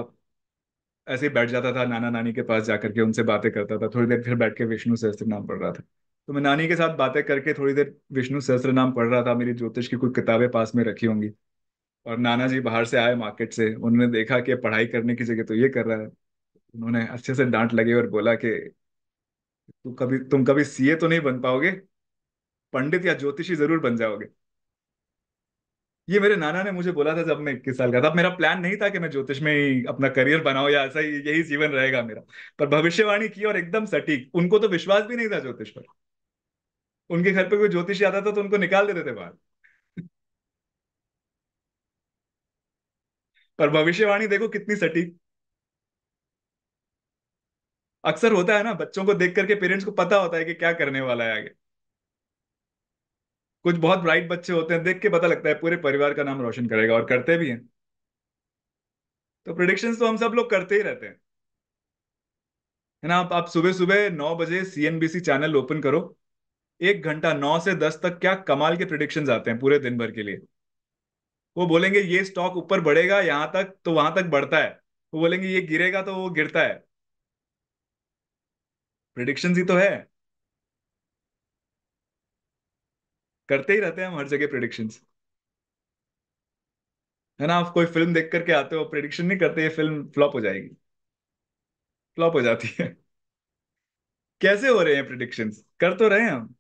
ऐसे ही बैठ जाता था नाना नानी के पास जाकर के उनसे बातें करता था थोड़ी देर फिर बैठ के विष्णु सहस्त्र नाम पढ़ रहा था तो मैं नानी के साथ बातें करके थोड़ी देर विष्णु सहस्त्र नाम पढ़ रहा था मेरी ज्योतिष की कुछ किताबें पास में रखी होंगी और नाना जी बाहर से आए मार्केट से उन्होंने देखा कि पढ़ाई करने की जगह तो ये कर रहा है उन्होंने अच्छे से डांट लगी और बोला कि तू तो कभी तुम कभी सीए तो नहीं बन पाओगे पंडित या ज्योतिषी जरूर बन जाओगे ये मेरे नाना ने मुझे बोला था जब मैं इक्कीस साल का था मेरा प्लान नहीं था कि मैं ज्योतिष में ही अपना करियर बनाऊ या ऐसा ही यही जीवन रहेगा मेरा पर भविष्यवाणी की और एकदम सटीक उनको तो विश्वास भी नहीं था ज्योतिष पर उनके घर पे कोई ज्योतिष आता था तो उनको निकाल देते थे बाहर पर भविष्यवाणी देखो कितनी सटीक अक्सर होता है ना बच्चों को देख करके पेरेंट्स को पता होता है कि क्या करने वाला है आगे कुछ बहुत ब्राइट बच्चे होते हैं देख के पता लगता है पूरे परिवार का नाम रोशन करेगा और करते भी हैं तो प्रोडिक्शन तो हम सब लोग करते ही रहते हैं है ना आप आप सुबह सुबह नौ बजे सीएनबीसी चैनल ओपन करो एक घंटा नौ से दस तक क्या कमाल के प्रोडिक्शन आते हैं पूरे दिन भर के लिए वो बोलेंगे ये स्टॉक ऊपर बढ़ेगा यहां तक तो वहां तक बढ़ता है वो बोलेंगे ये गिरेगा तो वो गिरता है प्रिडिक्शन ही तो है करते ही रहते हैं हम हर जगह प्रिडिक्शन है ना आप कोई फिल्म देख करके आते हो प्रिडिक्शन नहीं करते ये फिल्म फ्लॉप हो जाएगी फ्लॉप हो जाती है कैसे हो रहे हैं प्रिडिक्शन कर तो रहे हैं हम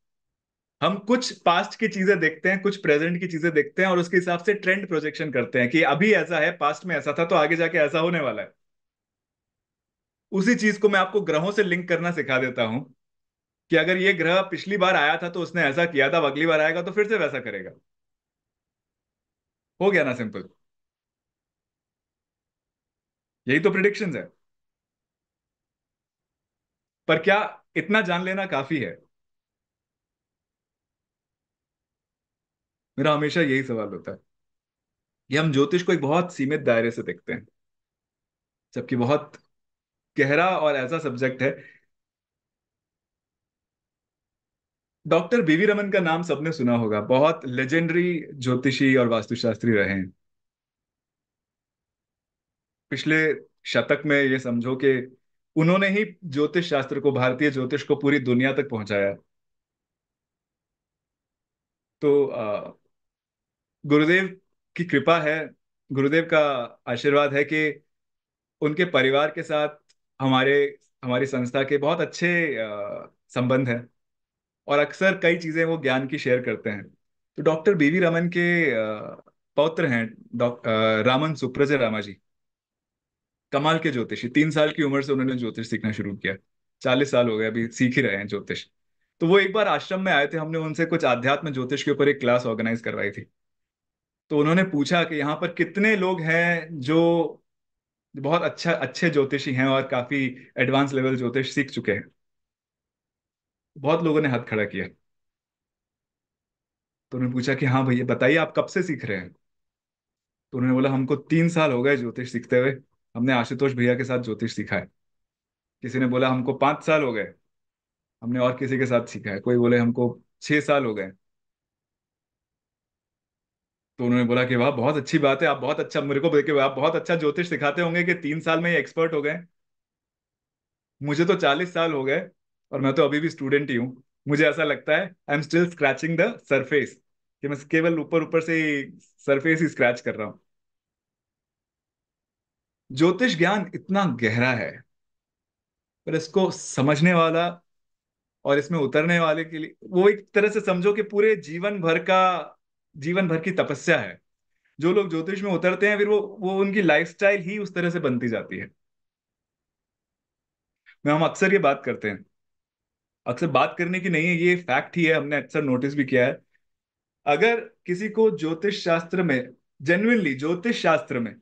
हम कुछ पास्ट की चीजें देखते हैं कुछ प्रेजेंट की चीजें देखते हैं और उसके हिसाब से ट्रेंड प्रोजेक्शन करते हैं कि अभी ऐसा है पास्ट में ऐसा था तो आगे जाके ऐसा होने वाला है उसी चीज को मैं आपको ग्रहों से लिंक करना सिखा देता हूं कि अगर ये ग्रह पिछली बार आया था तो उसने ऐसा किया था अगली बार आएगा तो फिर से वैसा करेगा हो गया ना सिंपल यही तो प्रिडिक्शन है पर क्या इतना जान लेना काफी है मेरा हमेशा यही सवाल होता है कि हम ज्योतिष को एक बहुत सीमित दायरे से देखते हैं जबकि बहुत गहरा और ऐसा सब्जेक्ट है डॉक्टर बीवी रमन का नाम सबने सुना होगा बहुत लेजेंडरी ज्योतिषी और वास्तुशास्त्री रहे हैं पिछले शतक में ये समझो कि उन्होंने ही ज्योतिष शास्त्र को भारतीय ज्योतिष को पूरी दुनिया तक पहुंचाया तो गुरुदेव की कृपा है गुरुदेव का आशीर्वाद है कि उनके परिवार के साथ हमारे हमारी संस्था के बहुत अच्छे संबंध हैं और अक्सर कई चीज़ें वो ज्ञान की शेयर करते हैं तो डॉक्टर बीवी रमन के पौत्र हैं डॉक्टर रामन सुप्रज रामा जी कमाल के ज्योतिषी तीन साल की उम्र से उन्होंने ज्योतिष सीखना शुरू किया चालीस साल हो गए अभी सीख ही रहे हैं ज्योतिष तो वो एक बार आश्रम में आए थे हमने उनसे कुछ आध्यात्म ज्योतिष के ऊपर एक क्लास ऑर्गेनाइज करवाई थी तो उन्होंने पूछा कि यहाँ पर कितने लोग हैं जो बहुत अच्छा अच्छे ज्योतिषी हैं और काफी एडवांस लेवल ज्योतिष सीख चुके हैं बहुत लोगों ने हाथ खड़ा किया तो उन्होंने पूछा कि हाँ भैया बताइए आप कब से सीख रहे हैं तो उन्होंने बोला हमको तीन साल हो गए ज्योतिष सीखते हुए हमने आशुतोष भैया के साथ ज्योतिष सीखा है किसी ने बोला हमको पांच साल हो गए हमने और किसी के साथ सीखा है कोई बोले हमको छह साल हो गए तो उन्होंने बोला कि वाह बहुत अच्छी बात है आप बहुत अच्छा मेरे को बोले आप बहुत अच्छा ज्योतिष सिखाते होंगे कि तीन साल में ये एक्सपर्ट हो गए मुझे तो चालीस साल हो गए और मैं तो अभी भी स्टूडेंट ही हूँ मुझे ऐसा लगता है I am still scratching the surface कि मैं केवल ऊपर ऊपर से सरफेस ही स्क्रैच कर रहा हूं ज्योतिष ज्ञान इतना गहरा है पर इसको समझने वाला और इसमें उतरने वाले के लिए वो एक तरह से समझो कि पूरे जीवन भर का जीवन भर की तपस्या है जो लोग ज्योतिष में उतरते हैं फिर वो वो उनकी लाइफस्टाइल ही उस तरह से बनती जाती है मैं हम अक्सर ये बात करते हैं अक्सर बात करने की नहीं है ये फैक्ट ही है हमने अक्सर नोटिस भी किया है अगर किसी को ज्योतिष शास्त्र में जेन्युनली ज्योतिष शास्त्र में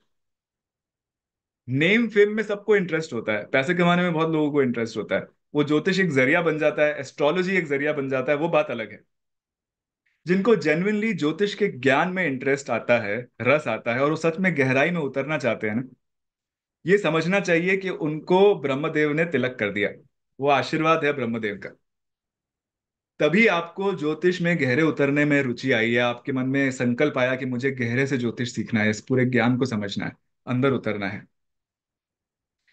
नेम फेम में सबको इंटरेस्ट होता है पैसे कमाने में बहुत लोगों को इंटरेस्ट होता है वो ज्योतिष एक जरिया बन जाता है एस्ट्रोलॉजी एक जरिया बन जाता है वो बात अलग है जिनको जेनुनली ज्योतिष के ज्ञान में इंटरेस्ट आता है रस आता है और वो सच में गहराई में उतरना चाहते हैं ना ये समझना चाहिए कि उनको ब्रह्मदेव ने तिलक कर दिया वो आशीर्वाद है ब्रह्मदेव का तभी आपको ज्योतिष में गहरे उतरने में रुचि आई है आपके मन में संकल्प आया कि मुझे गहरे से ज्योतिष सीखना है इस पूरे ज्ञान को समझना है अंदर उतरना है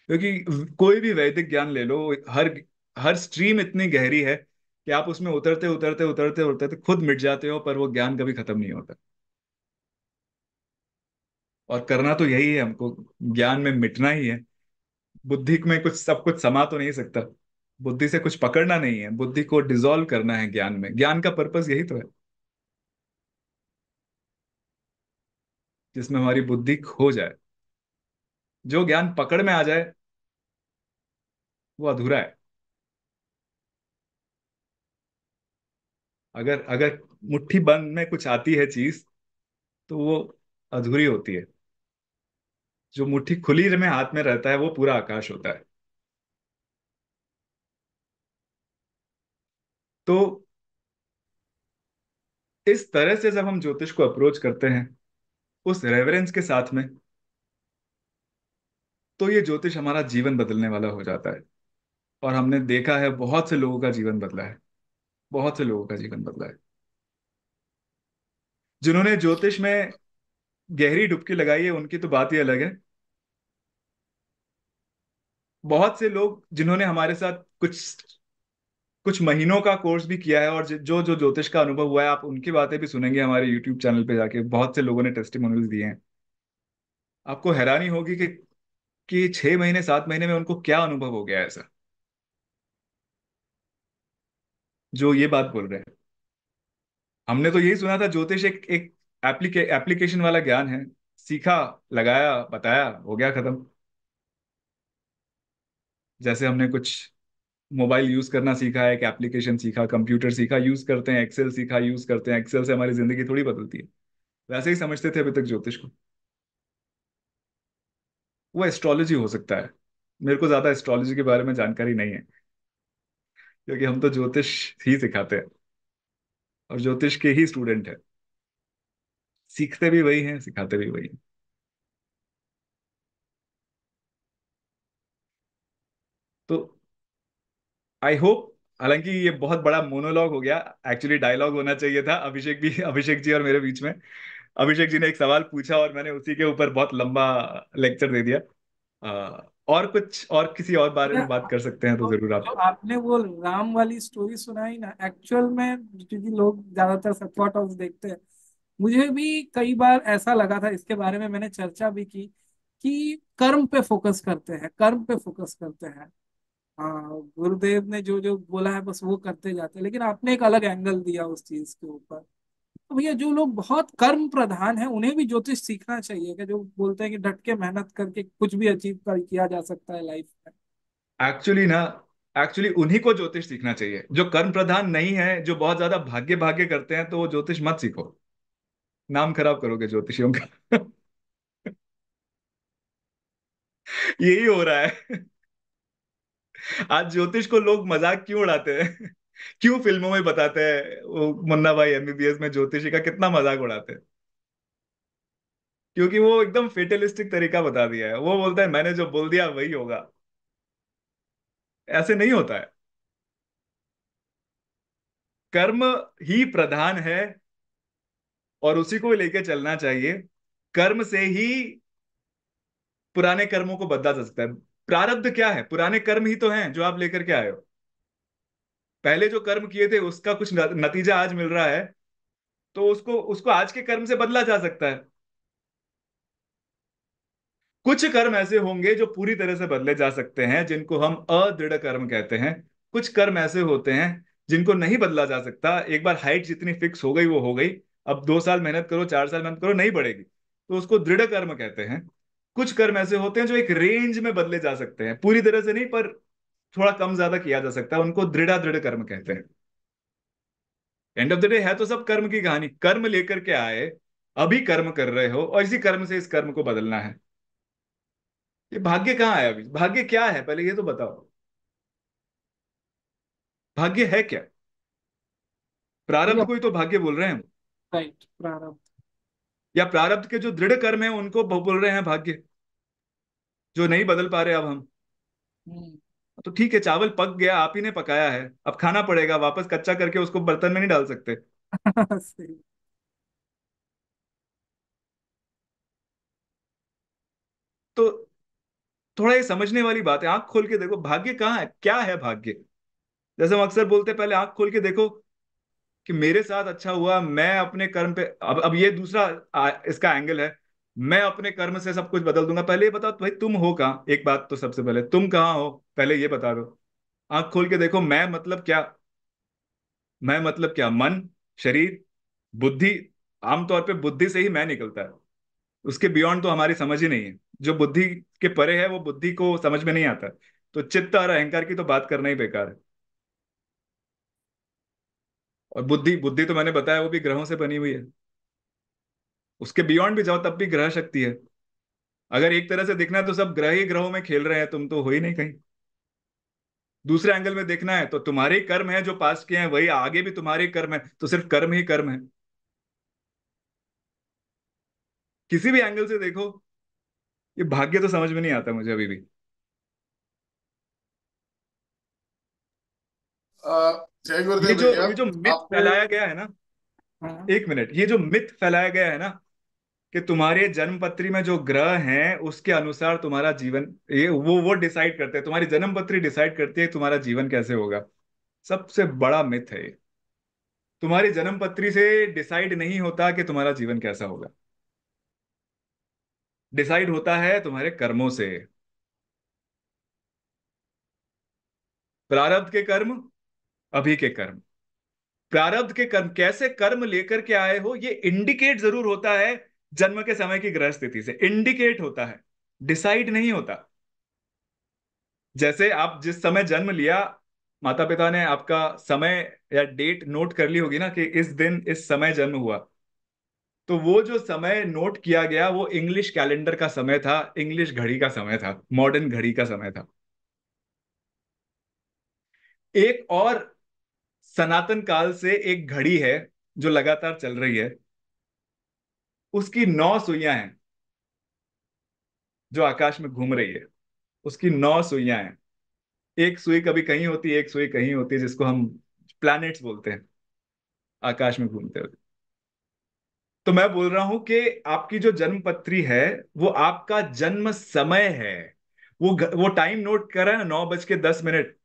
क्योंकि कोई भी वैदिक ज्ञान ले लो हर हर स्ट्रीम इतनी गहरी है कि आप उसमें उतरते उतरते उतरते उतरते खुद मिट जाते हो पर वो ज्ञान कभी खत्म नहीं होता और करना तो यही है हमको ज्ञान में मिटना ही है बुद्धि में कुछ सब कुछ समा तो नहीं सकता बुद्धि से कुछ पकड़ना नहीं है बुद्धि को डिजोल्व करना है ज्ञान में ज्ञान का पर्पज यही तो है जिसमें हमारी बुद्धि खो जाए जो ज्ञान पकड़ में आ जाए वो अधूरा है अगर अगर मुट्ठी बंद में कुछ आती है चीज तो वो अधूरी होती है जो मुट्ठी खुली में हाथ में रहता है वो पूरा आकाश होता है तो इस तरह से जब हम ज्योतिष को अप्रोच करते हैं उस रेवरेंस के साथ में तो ये ज्योतिष हमारा जीवन बदलने वाला हो जाता है और हमने देखा है बहुत से लोगों का जीवन बदला है बहुत से लोगों का जीवन बदला है जिन्होंने ज्योतिष में गहरी डुबकी लगाई है उनकी तो बात ही अलग है बहुत से लोग जिन्होंने हमारे साथ कुछ कुछ महीनों का कोर्स भी किया है और जो जो ज्योतिष का अनुभव हुआ है आप उनकी बातें भी सुनेंगे हमारे यूट्यूब चैनल पे जाके बहुत से लोगों ने टेस्टिमोनियल्स दिए हैं आपको हैरानी होगी कि कि छह महीने सात महीने में उनको क्या अनुभव हो गया ऐसा जो ये बात बोल रहे हैं हमने तो यही सुना था ज्योतिष एक एक एप्लीकेशन वाला ज्ञान है सीखा लगाया बताया हो गया खत्म जैसे हमने कुछ मोबाइल यूज करना सीखा है एक एप्लीकेशन सीखा कंप्यूटर सीखा यूज करते हैं एक्सेल सीखा यूज करते हैं एक्सेल से हमारी जिंदगी थोड़ी बदलती है वैसे ही समझते थे अभी तक ज्योतिष को वो एस्ट्रोलॉजी हो सकता है मेरे को ज्यादा एस्ट्रोलॉजी के बारे में जानकारी नहीं है क्योंकि हम तो ज्योतिष ही सिखाते हैं और ज्योतिष के ही स्टूडेंट हैं सीखते भी वही हैं सिखाते भी वही हैं तो आई होप हालांकि ये बहुत बड़ा मोनोलॉग हो गया एक्चुअली डायलॉग होना चाहिए था अभिषेक भी अभिषेक जी और मेरे बीच में अभिषेक जी ने एक सवाल पूछा और मैंने उसी के ऊपर बहुत लंबा लेक्चर दे दिया आ, और कुछ और किसी और बारे में बात कर सकते हैं तो जरूर आप आपने वो राम वाली स्टोरी सुनाई ना एक्चुअल में क्योंकि लोग ज्यादातर सचवट हाउस देखते हैं मुझे भी कई बार ऐसा लगा था इसके बारे में मैंने चर्चा भी की कि कर्म पे फोकस करते हैं कर्म पे फोकस करते हैं गुरुदेव ने जो जो बोला है बस वो करते जाते हैं लेकिन आपने एक अलग एंगल दिया उस चीज के ऊपर तो भैया जो लोग बहुत कर्म प्रधान है उन्हें भी ज्योतिष सीखना चाहिए कि जो बोलते हैं कि डट के मेहनत करके कुछ भी अचीव कर किया जा सकता है लाइफ में एक्चुअली ना एक्चुअली उन्हीं को ज्योतिष सीखना चाहिए जो कर्म प्रधान नहीं है जो बहुत ज्यादा भाग्य भाग्य करते हैं तो वो ज्योतिष मत सीखो नाम खराब करोगे ज्योतिषियों का यही हो रहा है आज ज्योतिष को लोग मजाक क्यों उड़ाते हैं क्यों फिल्मों में बताते हैं वो मुन्ना भाई एमबीबीएस में ज्योतिषी का कितना मजाक उड़ाते हैं क्योंकि वो एकदम फेटलिस्टिक तरीका बता दिया है वो बोलता है मैंने जो बोल दिया वही होगा ऐसे नहीं होता है कर्म ही प्रधान है और उसी को लेके चलना चाहिए कर्म से ही पुराने कर्मों को बदला जा सकता है प्रारब्ध क्या है पुराने कर्म ही तो हैं जो आप लेकर के आए हो पहले जो कर्म किए थे उसका कुछ नतीजा आज मिल रहा है तो उसको उसको आज के कर्म से बदला जा सकता है कुछ कर्म ऐसे होंगे जो पूरी तरह से बदले जा सकते हैं जिनको हम अदृढ़ कर्म कहते हैं कुछ कर्म ऐसे होते हैं जिनको नहीं बदला जा सकता एक बार हाइट जितनी फिक्स हो गई वो हो गई अब दो साल मेहनत करो चार साल मेहनत करो नहीं बढ़ेगी तो उसको दृढ़ कर्म कहते हैं कुछ कर्म ऐसे होते हैं जो एक रेंज में बदले जा सकते हैं पूरी तरह से नहीं पर थोड़ा कम ज्यादा किया जा सकता है उनको दृढ़ा दृढ़ कर्म कहते हैं एंड ऑफ द डे है तो सब कर्म की कहानी कर्म लेकर के आए अभी कर्म कर रहे हो और इसी कर्म से इस कर्म को बदलना है ये भाग्य कहाँ आया अभी भाग्य क्या है पहले ये तो बताओ भाग्य है क्या प्रारब्ध को ही तो भाग्य बोल रहे हैं राइट प्रारब्ध या प्रारब्ध के जो दृढ़ कर्म है उनको बोल रहे हैं भाग्य जो नहीं बदल पा रहे अब हम हम्म। तो ठीक है चावल पक गया आप ही ने पकाया है अब खाना पड़ेगा वापस कच्चा करके उसको बर्तन में नहीं डाल सकते तो थोड़ा ये समझने वाली बात है आंख खोल के देखो भाग्य कहाँ है क्या है भाग्य जैसे हम अक्सर बोलते पहले आंख खोल के देखो कि मेरे साथ अच्छा हुआ मैं अपने कर्म पे अब अब ये दूसरा आ, इसका एंगल है मैं अपने कर्म से सब कुछ बदल दूंगा पहले ये बताओ भाई तुम हो कहा एक बात तो सबसे पहले तुम कहाँ हो पहले ये बता दो आंख खोल के देखो मैं मतलब क्या मैं मतलब क्या मन शरीर बुद्धि आमतौर पे बुद्धि से ही मैं निकलता है उसके बियॉन्ड तो हमारी समझ ही नहीं है जो बुद्धि के परे है वो बुद्धि को समझ में नहीं आता तो चित्त और अहंकार की तो बात करना ही बेकार है और बुद्धि बुद्धि तो मैंने बताया वो भी ग्रहों से बनी हुई है उसके बियॉन्ड भी जाओ तब भी ग्रह शक्ति है अगर एक तरह से देखना है तो सब ग्रह ही ग्रहों में खेल रहे हैं तुम तो हो ही नहीं कहीं दूसरे एंगल में देखना है तो तुम्हारे कर्म है जो पास किए हैं वही आगे भी तुम्हारे कर्म है तो सिर्फ कर्म ही कर्म है किसी भी एंगल से देखो ये भाग्य तो समझ में नहीं आता मुझे अभी भी ये जो ये जो मिथ फैलाया गया है ना हाँ। एक मिनट ये जो मिथ फैलाया गया है ना कि तुम्हारे जन्मपत्री में जो ग्रह हैं उसके अनुसार तुम्हारा जीवन ये वो वो डिसाइड करते हैं तुम्हारी जन्मपत्री डिसाइड करती है तुम्हारा जीवन कैसे होगा सबसे बड़ा मिथ है ये तुम्हारी जन्मपत्री से डिसाइड नहीं होता कि तुम्हारा जीवन कैसा होगा डिसाइड होता है तुम्हारे कर्मों से प्रारब्ध के कर्म अभी के कर्म प्रारब्ध के कर्म कैसे कर्म लेकर के आए हो ये इंडिकेट जरूर होता है जन्म के समय की ग्रह स्थिति से इंडिकेट होता है डिसाइड नहीं होता जैसे आप जिस समय जन्म लिया माता पिता ने आपका समय या डेट नोट कर ली होगी ना कि इस दिन इस समय जन्म हुआ तो वो जो समय नोट किया गया वो इंग्लिश कैलेंडर का समय था इंग्लिश घड़ी का समय था मॉडर्न घड़ी का समय था एक और सनातन काल से एक घड़ी है जो लगातार चल रही है उसकी नौ सुइया हैं जो आकाश में घूम रही है उसकी नौ सुइया हैं एक सुई कभी कहीं होती है एक सुई कहीं होती है जिसको हम प्लैनेट्स बोलते हैं आकाश में घूमते हुए तो मैं बोल रहा हूं कि आपकी जो जन्म पत्री है वो आपका जन्म समय है वो वो टाइम नोट कर रहा है ना नौ बज के दस मिनट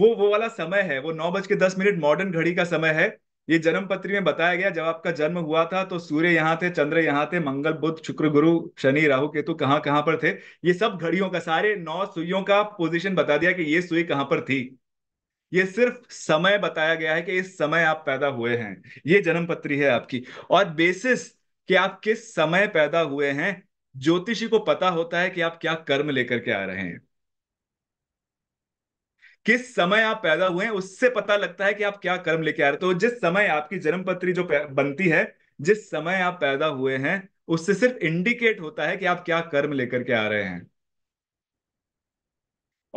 वो वो वाला समय है वो नौ बज के दस मिनट मॉडर्न घड़ी का समय है ये जन्म पत्री में बताया गया जब आपका जन्म हुआ था तो सूर्य यहाँ थे चंद्र यहाँ थे मंगल बुद्ध शुक्र गुरु शनि राहु केतु कहाँ कहाँ पर थे ये सब घड़ियों का सारे नौ सुइयों का पोजिशन बता दिया कि ये सुई कहाँ पर थी ये सिर्फ समय बताया गया है कि इस समय आप पैदा हुए हैं ये जन्म पत्री है आपकी और बेसिस कि आप किस समय पैदा हुए हैं ज्योतिषी को पता होता है कि आप क्या कर्म लेकर के आ रहे हैं किस समय आप पैदा हुए हैं उससे पता लगता है कि आप क्या कर्म लेके आ रहे हो तो जिस समय आपकी जन्म पत्री जो बनती है जिस समय आप पैदा हुए हैं उससे सिर्फ इंडिकेट होता है कि आप क्या कर्म लेकर के आ रहे हैं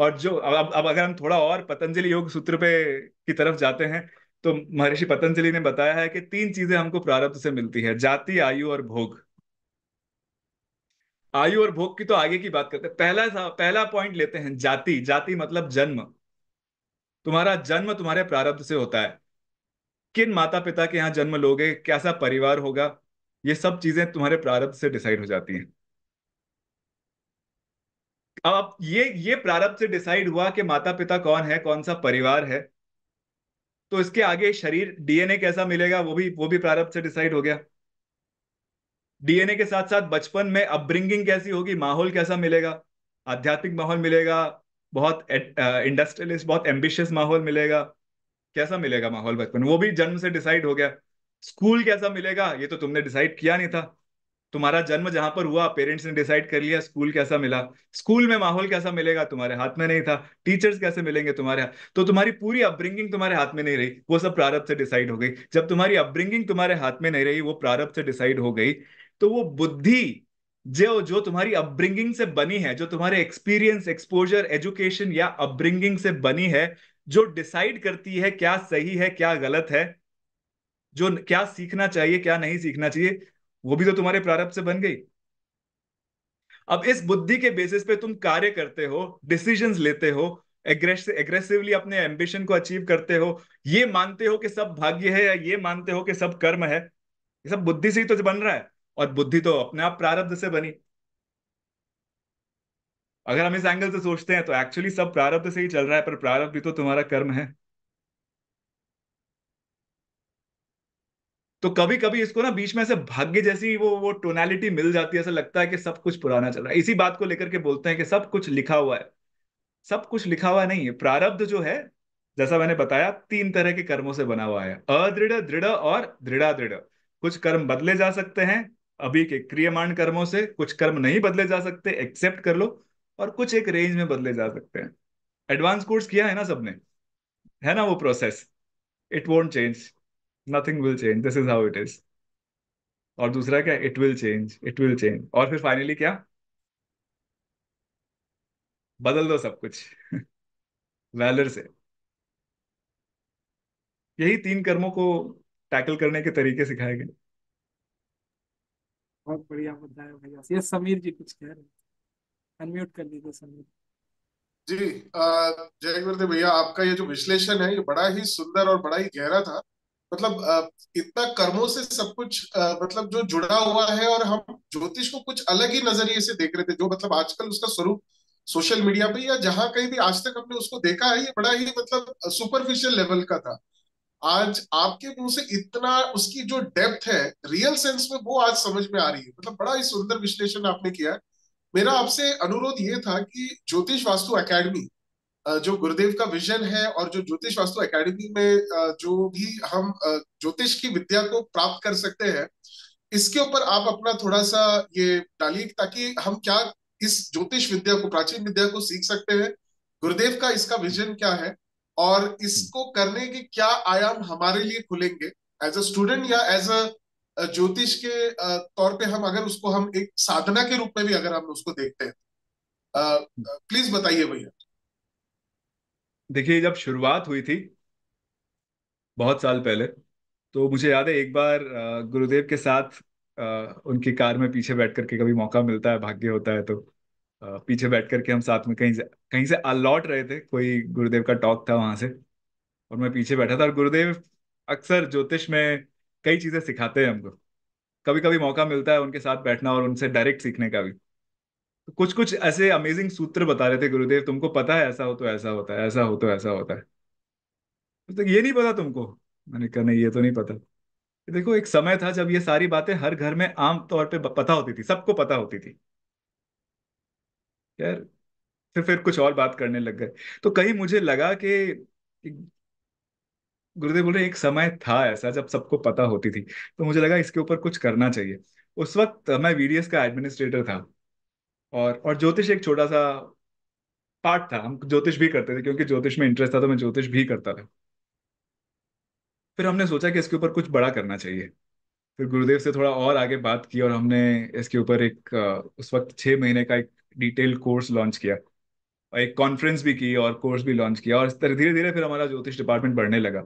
और जो अब अब अगर हम थोड़ा और पतंजलि योग सूत्र पे की तरफ जाते हैं तो महर्षि पतंजलि ने बताया है कि तीन चीजें हमको प्रारब्ध से मिलती है जाति आयु और भोग आयु और भोग की तो आगे की बात करते हैं पहला पहला पॉइंट लेते हैं जाति जाति मतलब जन्म तुम्हारा जन्म तुम्हारे प्रारब्ध से होता है किन माता पिता के यहाँ जन्म लोगे कैसा परिवार होगा ये सब चीजें तुम्हारे प्रारब्ध से डिसाइड हो जाती हैं अब ये ये प्रारब्ध से डिसाइड हुआ कि माता पिता कौन है कौन सा परिवार है तो इसके आगे शरीर डीएनए कैसा मिलेगा वो भी वो भी प्रारब्ध से डिसाइड हो गया डीएनए के साथ साथ बचपन में अपब्रिंगिंग कैसी होगी माहौल कैसा मिलेगा आध्यात्मिक माहौल मिलेगा बहुत इंडस्ट्रियलिस्ट uh, बहुत एम्बिशियस माहौल मिलेगा कैसा मिलेगा माहौल बचपन वो भी जन्म से डिसाइड हो गया स्कूल कैसा मिलेगा ये तो तुमने डिसाइड किया नहीं था तुम्हारा जन्म जहां पर हुआ पेरेंट्स ने डिसाइड कर लिया स्कूल कैसा मिला स्कूल में माहौल कैसा मिलेगा तुम्हारे हाथ में नहीं था टीचर्स कैसे मिलेंगे तुम्हारे हाथ तो तुम्हारी पूरी अपब्रिंगिंग तुम्हारे हाथ में नहीं रही वो सब प्रारब्ध से डिसाइड हो गई जब तुम्हारी अपब्रिंगिंग तुम्हारे हाथ में नहीं रही वो प्रारब्ध से डिसाइड हो गई तो वो बुद्धि जो जो तुम्हारी अपब्रिंगिंग से बनी है जो तुम्हारे एक्सपीरियंस एक्सपोजर एजुकेशन या अपब्रिंगिंग से बनी है जो डिसाइड करती है क्या सही है क्या गलत है जो क्या सीखना चाहिए क्या नहीं सीखना चाहिए वो भी तो तुम्हारे प्रारब्ध से बन गई अब इस बुद्धि के बेसिस पे तुम कार्य करते हो डिसीजन लेते हो एग्रेसिवली अपने एम्बिशन को अचीव करते हो ये मानते हो कि सब भाग्य है या ये मानते हो कि सब कर्म है ये सब बुद्धि से ही तो बन रहा है और बुद्धि तो अपने आप प्रारब्ध से बनी अगर हम इस एंगल से सोचते हैं तो एक्चुअली सब प्रारब्ध से ही चल रहा है पर प्रारब्ध भी तो तुम्हारा कर्म है तो कभी कभी इसको ना बीच में ऐसे भाग्य जैसी वो वो टोनैलिटी मिल जाती है ऐसा लगता है कि सब कुछ पुराना चल रहा है इसी बात को लेकर के बोलते हैं कि सब कुछ लिखा हुआ है सब कुछ लिखा हुआ नहीं है प्रारब्ध जो है जैसा मैंने बताया तीन तरह के कर्मों से बना हुआ है अदृढ़ दृढ़ और दृढ़ा दृढ़ कुछ कर्म बदले जा सकते हैं अभी के क्रियमान कर्मों से कुछ कर्म नहीं बदले जा सकते एक्सेप्ट कर लो और कुछ एक रेंज में बदले जा सकते हैं एडवांस कोर्स किया है ना सबने है ना वो process it won't change nothing will change this is how it is और दूसरा क्या it will change it will change और फिर फाइनली क्या बदल दो सब कुछ वैलर से यही तीन कर्मों को टैकल करने के तरीके सिखाए गए बहुत बढ़िया मुद्दा है भैया ये समीर जी कुछ कह रहे हैं अनम्यूट कर लीजिए समीर जी जय गुरुदेव भैया आपका ये जो विश्लेषण है ये बड़ा ही सुंदर और बड़ा ही गहरा था मतलब इतना कर्मों से सब कुछ मतलब जो जुड़ा हुआ है और हम ज्योतिष को कुछ अलग ही नजरिए से देख रहे थे जो मतलब आजकल उसका स्वरूप सोशल मीडिया पे या जहां कहीं भी आज तक हमने उसको देखा है ये बड़ा ही मतलब सुपरफिशियल लेवल का था आज आपके मुंह से इतना उसकी जो डेप्थ है रियल सेंस में वो आज समझ में आ रही है मतलब बड़ा ही सुंदर विश्लेषण आपने किया मेरा आपसे अनुरोध ये था कि ज्योतिष वास्तु एकेडमी जो गुरुदेव का विजन है और जो ज्योतिष वास्तु एकेडमी में जो भी हम ज्योतिष की विद्या को प्राप्त कर सकते हैं इसके ऊपर आप अपना थोड़ा सा ये डालिए ताकि हम क्या इस ज्योतिष विद्या को प्राचीन विद्या को सीख सकते हैं गुरुदेव का इसका विजन क्या है और इसको करने के क्या आयाम हमारे लिए खुलेंगे एज अ स्टूडेंट या एज अ ज्योतिष के तौर पे हम अगर उसको हम एक साधना के रूप में भी अगर हम उसको देखते हैं प्लीज बताइए भैया देखिए जब शुरुआत हुई थी बहुत साल पहले तो मुझे याद है एक बार गुरुदेव के साथ उनकी कार में पीछे बैठ करके कभी मौका मिलता है भाग्य होता है तो पीछे बैठ करके हम साथ में कहीं से कहीं से अलौट रहे थे कोई गुरुदेव का टॉक था वहां से और मैं पीछे बैठा था और गुरुदेव अक्सर ज्योतिष में कई चीजें सिखाते हैं हमको कभी कभी मौका मिलता है उनके साथ बैठना और उनसे डायरेक्ट सीखने का भी तो कुछ कुछ ऐसे अमेजिंग सूत्र बता रहे थे गुरुदेव तुमको पता है ऐसा हो तो ऐसा होता है ऐसा हो तो ऐसा होता है तो ये नहीं पता तुमको मैंने कहा नहीं ये तो नहीं पता देखो एक समय था जब ये सारी बातें हर घर में आम तौर पे पता होती थी सबको पता होती थी यार फिर फिर कुछ और बात करने लग गए तो कहीं मुझे लगा कि गुरुदेव बोल रहे एक समय था ऐसा जब सबको पता होती थी तो मुझे लगा इसके ऊपर कुछ करना चाहिए उस वक्त मैं वीडीएस का एडमिनिस्ट्रेटर था और और ज्योतिष एक छोटा सा पार्ट था हम ज्योतिष भी करते थे क्योंकि ज्योतिष में इंटरेस्ट था तो मैं ज्योतिष भी करता था फिर हमने सोचा कि इसके ऊपर कुछ बड़ा करना चाहिए फिर गुरुदेव से थोड़ा और आगे बात की और हमने इसके ऊपर एक उस वक्त छः महीने का एक डिटेल कोर्स लॉन्च किया और एक कॉन्फ्रेंस भी की और कोर्स भी लॉन्च किया और इस तरह धीरे धीरे फिर हमारा ज्योतिष डिपार्टमेंट बढ़ने लगा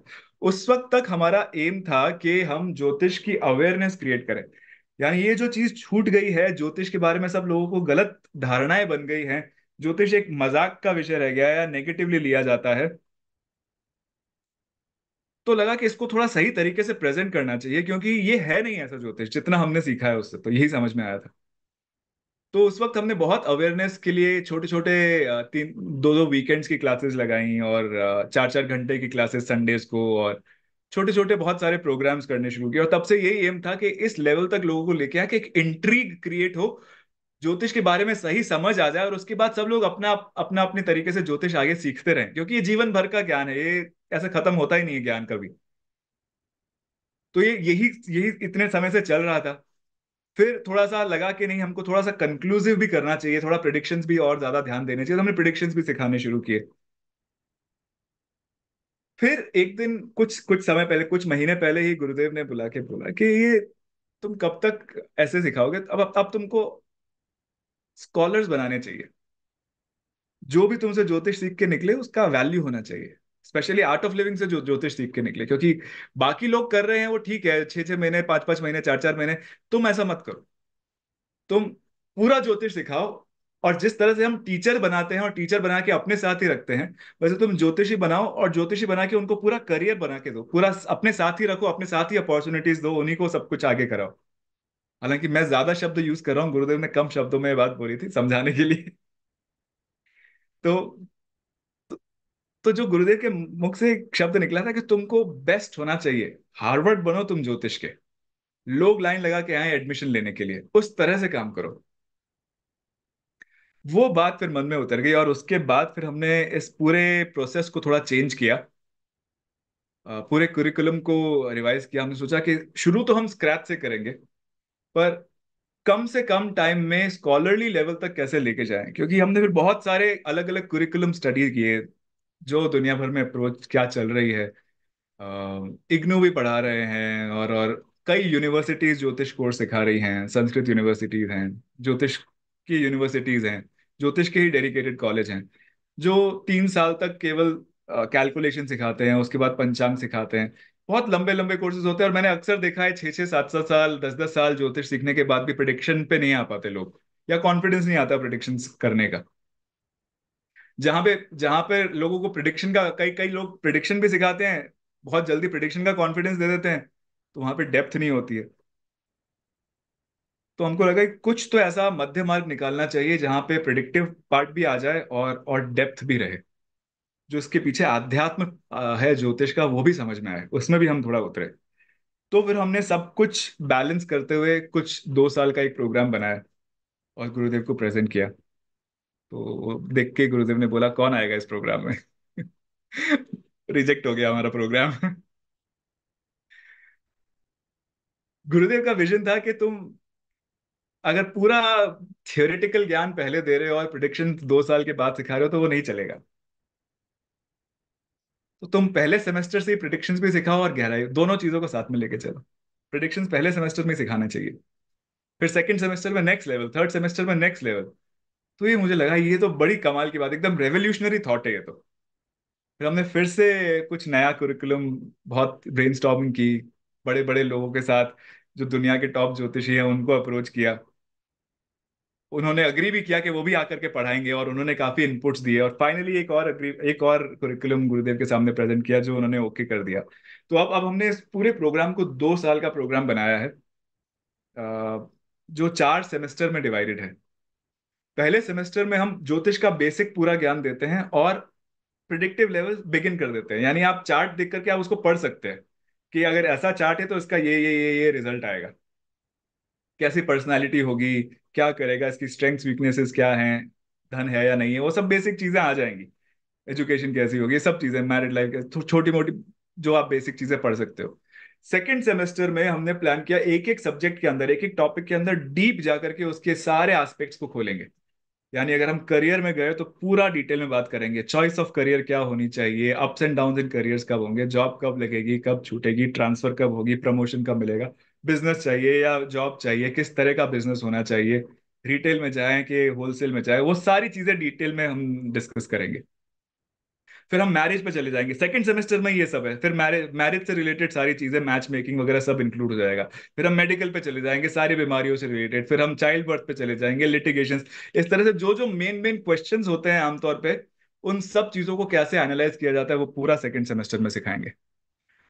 उस वक्त तक हमारा एम था कि हम ज्योतिष की अवेयरनेस क्रिएट करें यानी ये जो चीज छूट गई है ज्योतिष के बारे में सब लोगों को गलत धारणाएं बन गई हैं ज्योतिष एक मजाक का विषय रह गया या नेगेटिवली लिया जाता है तो लगा कि इसको थोड़ा सही तरीके से प्रेजेंट करना चाहिए क्योंकि ये है नहीं ऐसा ज्योतिष जितना हमने सीखा है उससे तो यही समझ में आया था तो उस वक्त हमने बहुत अवेयरनेस के लिए छोटे छोटे तीन दो दो वीकेंड्स की क्लासेस लगाई और चार चार घंटे की क्लासेस संडेज को और छोटे छोटे बहुत सारे प्रोग्राम्स करने शुरू किए और तब से यही एम था कि इस लेवल तक लोगों को लेके आए कि एक इंट्रीग क्रिएट हो ज्योतिष के बारे में सही समझ आ जाए और उसके बाद सब लोग अपना अपना अपने तरीके से ज्योतिष आगे सीखते रहें क्योंकि ये जीवन भर का ज्ञान है ये ऐसा खत्म होता ही नहीं है ज्ञान कभी तो ये यही यही इतने समय से चल रहा था फिर थोड़ा सा लगा कि नहीं हमको थोड़ा सा कंक्लूसिव भी करना चाहिए थोड़ा प्रिडिक्शंस भी और ज्यादा ध्यान देने चाहिए तो हमने प्रिडिक्शंस भी सिखाने शुरू किए फिर एक दिन कुछ कुछ समय पहले कुछ महीने पहले ही गुरुदेव ने बुला के बोला कि ये तुम कब तक ऐसे सिखाओगे अब अब, अब तुमको स्कॉलर्स बनाने चाहिए जो भी तुमसे ज्योतिष सीख के निकले उसका वैल्यू होना चाहिए स्पेशली आर्ट ऑफ लिविंग से जो ज्योतिष सीख के निकले क्योंकि बाकी लोग कर रहे हैं वो ठीक है छह छह महीने पांच पांच महीने चार चार महीने तुम ऐसा मत करो तुम पूरा ज्योतिष सिखाओ और जिस तरह से हम टीचर बनाते हैं और टीचर बना के अपने साथ ही रखते हैं वैसे तुम ज्योतिषी बनाओ और ज्योतिषी बना के उनको पूरा करियर बना के दो पूरा अपने साथ ही रखो अपने साथ ही अपॉर्चुनिटीज दो उन्हीं को सब कुछ आगे कराओ हालांकि मैं ज्यादा शब्द यूज कर रहा हूँ गुरुदेव ने कम शब्दों में बात बोली थी समझाने के लिए तो तो जो गुरुदेव के मुख से एक शब्द निकला था कि तुमको बेस्ट होना चाहिए हार्वर्ड बनो तुम ज्योतिष के लोग लाइन लगा के आए एडमिशन लेने के लिए उस तरह से काम करो वो बात फिर मन में उतर गई और उसके बाद फिर हमने इस पूरे प्रोसेस को थोड़ा चेंज किया पूरे कुरिकुलम को रिवाइज किया हमने सोचा कि शुरू तो हम स्क्रैच से करेंगे पर कम से कम टाइम में स्कॉलरली लेवल तक कैसे लेके जाएं क्योंकि हमने फिर बहुत सारे अलग अलग कुरिकुलम स्टडी किए जो दुनिया भर में अप्रोच क्या चल रही है इग्नू भी पढ़ा रहे हैं और और कई यूनिवर्सिटीज ज्योतिष कोर्स सिखा रही हैं संस्कृत यूनिवर्सिटीज हैं ज्योतिष की यूनिवर्सिटीज हैं ज्योतिष के ही डेडिकेटेड कॉलेज हैं जो तीन साल तक केवल कैलकुलेशन सिखाते हैं उसके बाद पंचांग सिखाते हैं बहुत लंबे लंबे कोर्सेज होते हैं और मैंने अक्सर देखा है छह छह सात सात साल दस दस साल ज्योतिष सीखने के बाद भी प्रडिक्शन पे नहीं आ पाते लोग या कॉन्फिडेंस नहीं आता प्रडिक्शन करने का जहाँ पे जहाँ पे लोगों को प्रिडिक्शन का कई कई लोग प्रिडिक्शन भी सिखाते हैं बहुत जल्दी प्रिडिक्शन का कॉन्फिडेंस दे देते हैं तो वहां पे डेप्थ नहीं होती है तो हमको लगा कुछ तो ऐसा मध्य मार्ग निकालना चाहिए जहाँ पे प्रिडिक्टिव पार्ट भी आ जाए और और डेप्थ भी रहे जो इसके पीछे आध्यात्म है ज्योतिष का वो भी समझ में आए उसमें भी हम थोड़ा उतरे तो फिर हमने सब कुछ बैलेंस करते हुए कुछ दो साल का एक प्रोग्राम बनाया और गुरुदेव को प्रेजेंट किया तो देख के गुरुदेव ने बोला कौन आएगा इस प्रोग्राम में रिजेक्ट हो गया हमारा प्रोग्राम गुरुदेव का विजन था कि तुम अगर पूरा थियोरिटिकल ज्ञान पहले दे रहे हो और प्रिडिक्शन दो साल के बाद सिखा रहे हो तो वो नहीं चलेगा तो तुम पहले सेमेस्टर से ही प्रिडिक्शन भी सिखाओ और गहराई दोनों चीजों को साथ में लेके चलो प्रिडिक्शन पहले सेमेस्टर में सिखाना चाहिए फिर सेकंड सेमेस्टर में नेक्स्ट लेवल थर्ड सेमेस्टर में नेक्स्ट लेवल तो ये मुझे लगा ये तो बड़ी कमाल की बात एकदम रेवोल्यूशनरी थॉट है ये तो फिर हमने फिर से कुछ नया कुरिकुलम बहुत ब्रेन की बड़े बड़े लोगों के साथ जो दुनिया के टॉप ज्योतिषी हैं उनको अप्रोच किया उन्होंने अग्री भी किया कि वो भी आकर के पढ़ाएंगे और उन्होंने काफी इनपुट्स दिए और फाइनली एक और अग्री एक और कुरिकुलम गुरुदेव के सामने प्रेजेंट किया जो उन्होंने ओके कर दिया तो अब अब हमने इस पूरे प्रोग्राम को दो साल का प्रोग्राम बनाया है जो चार सेमेस्टर में डिवाइडेड है पहले सेमेस्टर में हम ज्योतिष का बेसिक पूरा ज्ञान देते हैं और प्रिडिक्टिव लेवल बिगिन कर देते हैं यानी आप चार्ट देख करके आप उसको पढ़ सकते हैं कि अगर ऐसा चार्ट है तो इसका ये ये ये ये रिजल्ट आएगा कैसी पर्सनालिटी होगी क्या करेगा इसकी स्ट्रेंथ्स वीकनेसेस क्या हैं धन है या नहीं है वो सब बेसिक चीजें आ जाएंगी एजुकेशन कैसी होगी सब चीजें मैरिड लाइफ छोटी मोटी जो आप बेसिक चीजें पढ़ सकते हो सेकेंड सेमेस्टर में हमने प्लान किया एक एक सब्जेक्ट के अंदर एक एक टॉपिक के अंदर डीप जाकर के उसके सारे आस्पेक्ट्स को खोलेंगे यानी अगर हम करियर में गए तो पूरा डिटेल में बात करेंगे चॉइस ऑफ करियर क्या होनी चाहिए ups and down in career कब होंगे जॉब कब लगेगी कब छूटेगी ट्रांसफर कब होगी प्रमोशन कब मिलेगा बिजनेस चाहिए या जॉब चाहिए किस तरह का बिजनेस होना चाहिए रिटेल में जाए कि होलसेल में जाए वो सारी चीजें डिटेल में हम डिस्कस करेंगे फिर हम मैरिज पे चले जाएंगे सेकंड सेमेस्टर में ये सब है फिर मैरिज मैरिज से रिलेटेड सारी चीजें मैच मेकिंग वगैरह सब इंक्लूड हो जाएगा फिर हम मेडिकल पे चले जाएंगे सारी बीमारियों से रिलेटेड फिर हम चाइल्ड बर्थ पे चले जाएंगे लिटिगेशन इस तरह से जो जो मेन मेन क्वेश्चन होते हैं आमतौर पर उन सब चीजों को कैसे एनालाइज किया जाता है वो पूरा सेकेंड सेमेस्टर में सिखाएंगे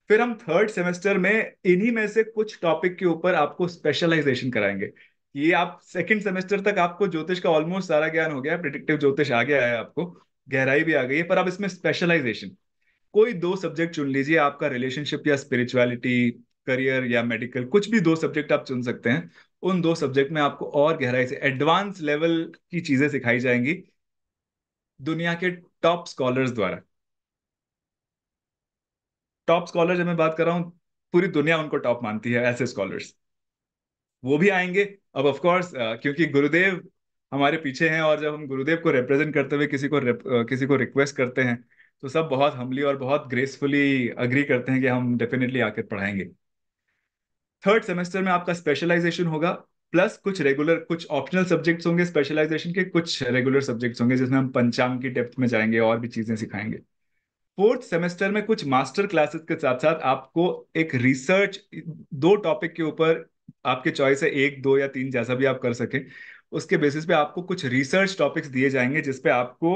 फिर हम थर्ड सेमेस्टर में इन्हीं में से कुछ टॉपिक के ऊपर आपको स्पेशलाइजेशन कराएंगे ये आप सेकंड सेमेस्टर तक आपको ज्योतिष का ऑलमोस्ट सारा ज्ञान हो गया है प्रिडिक्टिव ज्योतिष आ गया है आपको गहराई भी आ गई है पर अब इसमें स्पेशलाइजेशन कोई दो सब्जेक्ट चुन लीजिए आपका रिलेशनशिप या स्पिरिचुअलिटी करियर या मेडिकल कुछ भी दो सब्जेक्ट आप चुन सकते हैं उन दो सब्जेक्ट में आपको और गहराई से एडवांस लेवल की चीजें सिखाई जाएंगी दुनिया के टॉप स्कॉलर्स द्वारा टॉप स्कॉलर जब मैं बात कर रहा हूं पूरी दुनिया उनको टॉप मानती है ऐसे स्कॉलर्स वो भी आएंगे अब ऑफ कोर्स क्योंकि गुरुदेव हमारे पीछे हैं और जब हम गुरुदेव को रिप्रेजेंट करते हुए किसी को किसी को रिक्वेस्ट करते हैं तो सब बहुत हमली और बहुत ग्रेसफुली अग्री करते हैं कि हम डेफिनेटली आकर पढ़ाएंगे थर्ड सेमेस्टर में आपका स्पेशलाइजेशन होगा प्लस कुछ रेगुलर कुछ ऑप्शनल सब्जेक्ट्स होंगे स्पेशलाइजेशन के कुछ रेगुलर सब्जेक्ट्स होंगे जिसमें हम पंचांग की डेप्थ में जाएंगे और भी चीजें सिखाएंगे फोर्थ सेमेस्टर में कुछ मास्टर क्लासेस के साथ साथ आपको एक रिसर्च दो टॉपिक के ऊपर आपके चॉइस है एक दो या तीन जैसा भी आप कर सकें उसके बेसिस पे आपको कुछ रिसर्च टॉपिक्स दिए जाएंगे जिसपे आपको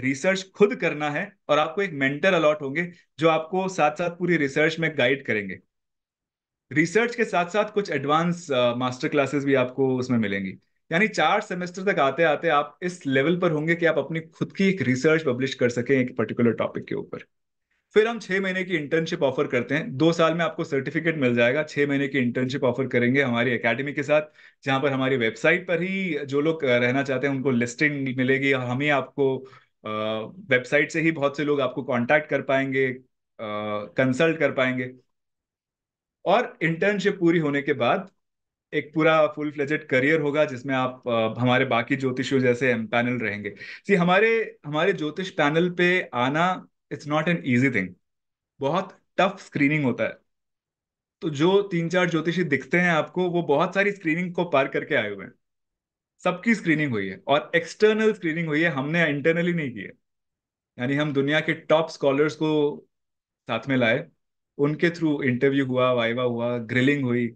रिसर्च खुद करना है और आपको एक मेंटर अलॉट होंगे जो आपको साथ साथ पूरी रिसर्च में गाइड करेंगे रिसर्च के साथ साथ कुछ एडवांस मास्टर क्लासेस भी आपको उसमें मिलेंगी यानी चार सेमेस्टर तक आते आते आप इस लेवल पर होंगे कि आप अपनी खुद की एक रिसर्च पब्लिश कर सकें एक पर्टिकुलर टॉपिक के ऊपर फिर हम छः महीने की इंटर्नशिप ऑफर करते हैं दो साल में आपको सर्टिफिकेट मिल जाएगा छः महीने की इंटर्नशिप ऑफर करेंगे हमारी एकेडमी के साथ जहाँ पर हमारी वेबसाइट पर ही जो लोग रहना चाहते हैं उनको लिस्टिंग मिलेगी और हम ही आपको वेबसाइट से ही बहुत से लोग आपको कॉन्टैक्ट कर पाएंगे कंसल्ट कर पाएंगे और इंटर्नशिप पूरी होने के बाद एक पूरा फुल फ्लेजेड करियर होगा जिसमें आप आ, हमारे बाकी ज्योतिषियों जैसे पैनल रहेंगे सी हमारे हमारे ज्योतिष पैनल पे आना it's not an easy thing बहुत टफ स्क्रीनिंग होता है तो जो तीन चार ज्योतिषी दिखते हैं आपको वो बहुत सारी स्क्रीनिंग को पार करके आए हुए हैं सबकी स्क्रीनिंग हुई है और एक्सटर्नल स्क्रीनिंग हुई है हमने इंटरनली नहीं की है यानी हम दुनिया के टॉप स्कॉलर्स को साथ में लाए उनके थ्रू इंटरव्यू हुआ वाइवा हुआ ग्रिलिंग हुई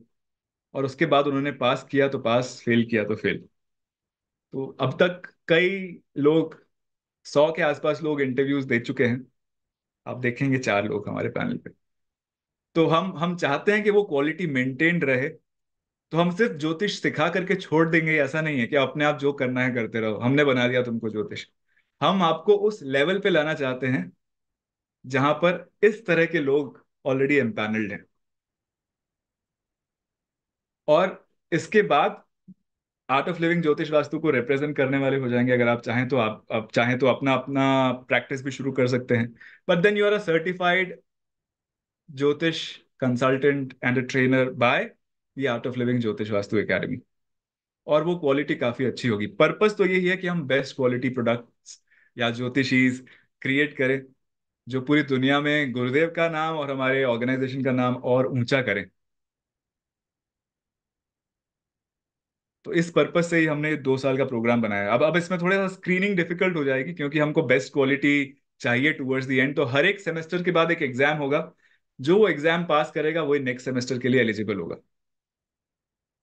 और उसके बाद उन्होंने पास किया तो पास फेल किया तो फेल तो अब तक कई लोग सौ के आसपास लोग इंटरव्यूज दे चुके हैं आप देखेंगे चार लोग हमारे पैनल पे तो हम हम चाहते हैं कि वो क्वालिटी मेंटेन रहे तो हम सिर्फ ज्योतिष सिखा करके छोड़ देंगे ऐसा नहीं है कि अपने आप जो करना है करते रहो हमने बना दिया तुमको ज्योतिष हम आपको उस लेवल पे लाना चाहते हैं जहां पर इस तरह के लोग ऑलरेडी एम्पैनल्ड हैं और इसके बाद art of Living Jyotish vastu को रिप्रेजेंट करने वाले हो जाएंगे अगर आप चाहें तो आप आप चाहें तो अपना अपना प्रैक्टिस भी शुरू कर सकते हैं but then you are a certified jyotish consultant and a trainer by the Art of Living Jyotish Vastu academy और वो क्वालिटी काफी अच्छी होगी पर्पज तो यही है कि हम बेस्ट क्वालिटी प्रोडक्ट्स या ज्योतिषीज क्रिएट करें जो पूरी दुनिया में गुरुदेव का नाम और हमारे ऑर्गेनाइजेशन का नाम और ऊंचा करें तो इस पर्पज से ही हमने दो साल का प्रोग्राम बनाया अब अब इसमें थोड़ा सा स्क्रीनिंग डिफिकल्ट हो जाएगी क्योंकि हमको बेस्ट क्वालिटी चाहिए टूवर्ड्स दी एंड तो हर एक सेमेस्टर के बाद एक एग्जाम होगा जो वो एग्जाम पास करेगा वही नेक्स्ट सेमेस्टर के लिए एलिजिबल होगा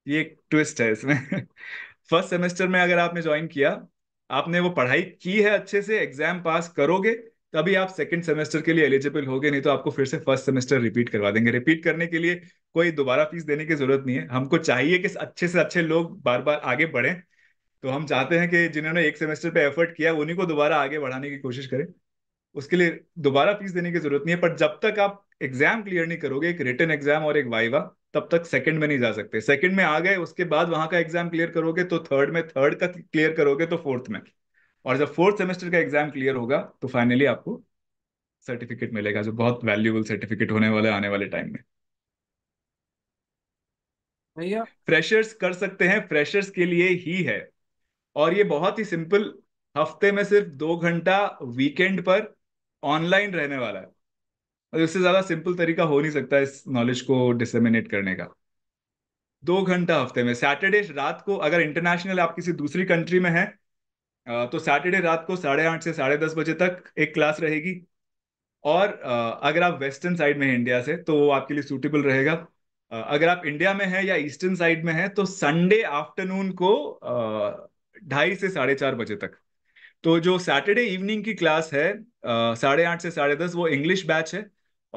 ये एक ट्विस्ट है इसमें फर्स्ट सेमेस्टर में अगर आपने ज्वाइन किया आपने वो पढ़ाई की है अच्छे से एग्जाम पास करोगे तभी आप सेकंड सेमेस्टर के लिए एलिजिबल गए नहीं तो आपको फिर से फर्स्ट सेमेस्टर रिपीट करवा देंगे रिपीट करने के लिए कोई दोबारा फीस देने की जरूरत नहीं है हमको चाहिए कि अच्छे से अच्छे लोग बार बार आगे बढ़े तो हम चाहते हैं कि जिन्होंने एक सेमेस्टर पे एफर्ट किया उन्हीं को दोबारा आगे बढ़ाने की कोशिश करें उसके लिए दोबारा फीस देने की जरूरत नहीं है पर जब तक आप एग्जाम क्लियर नहीं करोगे एक रिटर्न एग्जाम और एक वाइवा तब तक सेकंड में नहीं जा सकते सेकंड में आ गए उसके बाद वहां का एग्जाम क्लियर करोगे तो थर्ड में थर्ड का क्लियर करोगे तो फोर्थ में और जब फोर्थ सेमेस्टर का एग्जाम क्लियर होगा तो फाइनली आपको सर्टिफिकेट मिलेगा जो बहुत वैल्यूबल सर्टिफिकेट होने वाला आने वाले टाइम में भैया फ्रेशर्स कर सकते हैं फ्रेशर्स के लिए ही है और ये बहुत ही सिंपल हफ्ते में सिर्फ दो घंटा वीकेंड पर ऑनलाइन रहने वाला है और इससे ज्यादा सिंपल तरीका हो नहीं सकता इस नॉलेज को डिसमिनेट करने का दो घंटा हफ्ते में सैटरडे रात को अगर इंटरनेशनल आप किसी दूसरी कंट्री में हैं तो सैटरडे रात को साढ़े आठ से साढ़े दस बजे तक एक क्लास रहेगी और अगर आप वेस्टर्न साइड में हैं इंडिया से तो वो आपके लिए सूटेबल रहेगा अगर आप इंडिया में हैं या ईस्टर्न साइड में हैं तो संडे आफ्टरनून को ढाई से साढ़े चार बजे तक तो जो सैटरडे इवनिंग की क्लास है साढ़े आठ से साढ़े दस वो इंग्लिश बैच है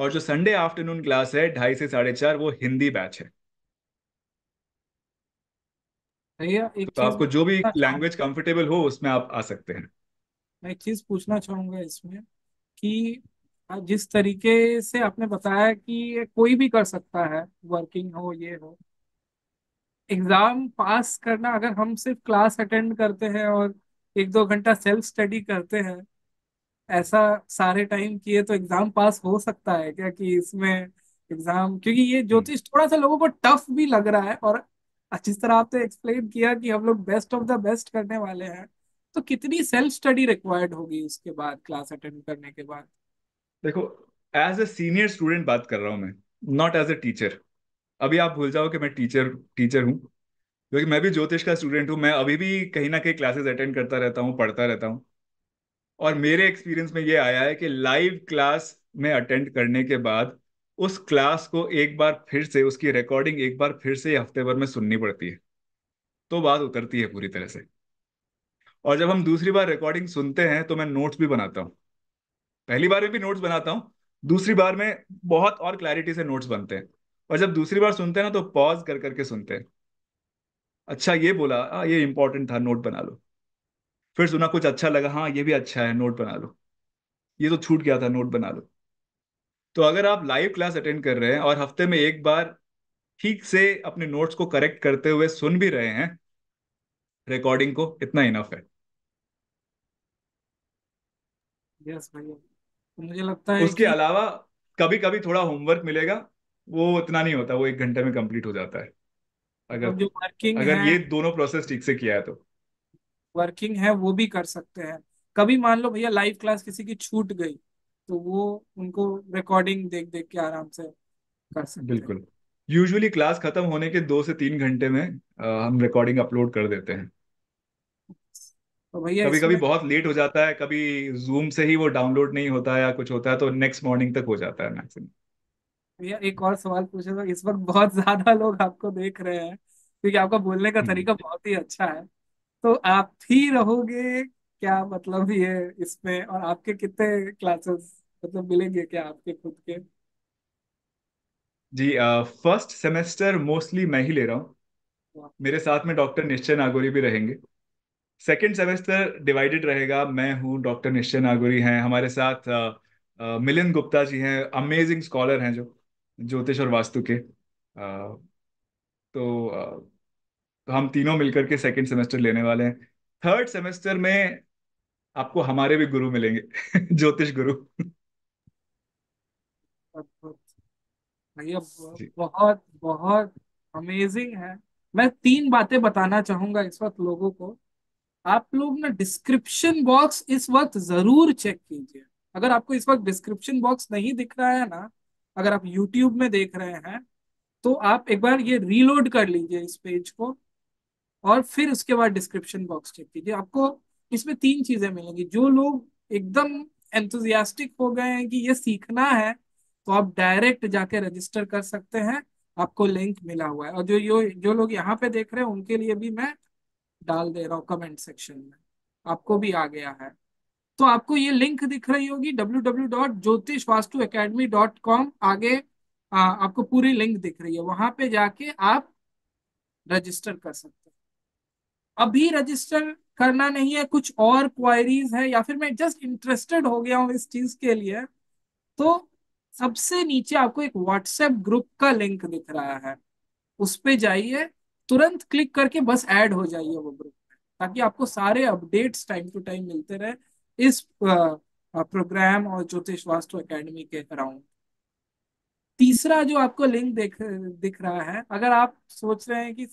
और जो संडे आफ्टरनून क्लास है ढाई से साढ़े चार वो हिंदी बैच है भैया एक तो आपको जो भी लैंग्वेज कंफर्टेबल हो उसमें आप आ सकते हैं मैं एक चीज पूछना चाहूंगा इसमें कि जिस तरीके से आपने बताया कि कोई भी कर सकता है वर्किंग हो ये हो एग्जाम पास करना अगर हम सिर्फ क्लास अटेंड करते हैं और एक दो घंटा सेल्फ स्टडी करते हैं ऐसा सारे टाइम किए तो एग्जाम पास हो सकता है क्या कि इसमें एग्जाम क्योंकि ये हम्म। ज्योतिष थोड़ा सा लोगों को टफ भी लग रहा है और जिस तरह आपने एक्सप्लेन किया कि हम लोग बेस्ट ऑफ द बेस्ट करने वाले हैं तो कितनी सेल्फ स्टडी रिक्वायर्ड होगी उसके बाद क्लास अटेंड करने के बाद देखो एज ए सीनियर स्टूडेंट बात कर रहा हूँ मैं नॉट एज ए टीचर अभी आप भूल जाओ कि मैं टीचर टीचर हूँ क्योंकि मैं भी ज्योतिष का स्टूडेंट हूँ मैं अभी भी कहीं ना कहीं क्लासेस अटेंड करता रहता हूँ पढ़ता रहता हूँ और मेरे एक्सपीरियंस में ये आया है कि लाइव क्लास में अटेंड करने के बाद उस क्लास को एक बार फिर से उसकी रिकॉर्डिंग एक बार फिर से हफ्ते भर में सुननी पड़ती है तो बात उतरती है पूरी तरह से और जब हम दूसरी बार रिकॉर्डिंग सुनते हैं तो मैं नोट्स भी बनाता हूँ पहली बार में भी नोट्स बनाता हूँ दूसरी बार में बहुत और क्लैरिटी से नोट्स बनते हैं और जब दूसरी बार सुनते हैं ना तो पॉज कर करके सुनते हैं अच्छा ये बोला आ, ये इंपॉर्टेंट था नोट बना लो फिर सुना कुछ अच्छा लगा हाँ ये भी अच्छा है नोट बना लो ये तो छूट गया था नोट बना लो तो अगर आप लाइव क्लास अटेंड कर रहे हैं और हफ्ते में एक बार ठीक से अपने नोट्स को करेक्ट करते हुए सुन भी रहे हैं रिकॉर्डिंग को इतना इनफ है यस भैया तो मुझे लगता है उसके कि... अलावा कभी कभी थोड़ा होमवर्क मिलेगा वो इतना नहीं होता वो एक घंटे में कंप्लीट हो जाता है अगर तो जो वर्किंग अगर है, ये दोनों प्रोसेस ठीक से किया है तो वर्किंग है वो भी कर सकते हैं कभी मान लो भैया लाइव क्लास किसी की छूट गई तो वो उनको रिकॉर्डिंग देख देख के आराम से कर सकते बिल्कुल यूजुअली क्लास खत्म होने के दो से तीन घंटे में आ, हम रिकॉर्डिंग अपलोड कर देते हैं तो भैया कभी कभी बहुत लेट हो जाता है कभी जूम से ही वो डाउनलोड नहीं होता है या कुछ होता है तो नेक्स्ट मॉर्निंग तक हो जाता है मैक्सिमम भैया एक और सवाल पूछे तो इस वक्त बहुत ज्यादा लोग आपको देख रहे हैं क्योंकि आपका बोलने का हम्म। तरीका बहुत ही अच्छा है तो आप ही रहोगे क्या मतलब ये इसमें और आपके कितने क्लासेस मतलब मिलेंगे क्या आपके खुद के जी फर्स्ट सेमेस्टर मोस्टली मैं ही ले रहा हूँ मेरे साथ में डॉक्टर निश्चय नागोरी भी रहेंगे सेकेंड सेमेस्टर डिवाइडेड रहेगा मैं हूँ डॉक्टर निश्चय नागोरी हैं हमारे साथ uh, uh, मिलिंद गुप्ता जी हैं अमेजिंग स्कॉलर हैं जो ज्योतिष और वास्तु के uh, तो, तो हम तीनों मिलकर के सेकेंड सेमेस्टर लेने वाले हैं थर्ड सेमेस्टर में आपको हमारे भी गुरु मिलेंगे ज्योतिष गुरु भैया बहुत बहुत अमेजिंग है मैं तीन बातें बताना चाहूंगा इस वक्त लोगों को आप लोग ना डिस्क्रिप्शन बॉक्स इस वक्त जरूर चेक कीजिए अगर आपको इस वक्त डिस्क्रिप्शन बॉक्स नहीं दिख रहा है ना अगर आप यूट्यूब में देख रहे हैं तो आप एक बार ये रीलोड कर लीजिए इस पेज को और फिर उसके बाद डिस्क्रिप्शन बॉक्स चेक कीजिए आपको इसमें तीन चीजें मिलेंगी जो लोग एकदम एंथुजियास्टिक हो गए हैं कि ये सीखना है तो आप डायरेक्ट जाके रजिस्टर कर सकते हैं आपको लिंक मिला हुआ है और जो यो, जो लोग यहाँ पे देख रहे हैं उनके लिए भी मैं डाल दे रहा हूँ कमेंट सेक्शन में आपको भी आ गया है तो आपको ये लिंक दिख रही होगी डब्ल्यू आगे आ, आपको पूरी लिंक दिख रही है वहां पे जाके आप रजिस्टर कर सकते हैं अभी रजिस्टर करना नहीं है कुछ और क्वायरीज है या फिर मैं जस्ट इंटरेस्टेड हो गया हूँ इस चीज के लिए तो सबसे नीचे आपको एक व्हाट्सएप ग्रुप का लिंक दिख रहा है उस पर जाइए तुरंत क्लिक करके बस ऐड हो जाइए वो ग्रुप में ताकि आपको सारे अपडेट्स टाइम टू टाइम मिलते रहे इस प्रोग्राम और ज्योतिष वास्तु एकेडमी के अराउंड तीसरा जो आपको लिंक देख दिख रहा है अगर आप सोच रहे हैं कि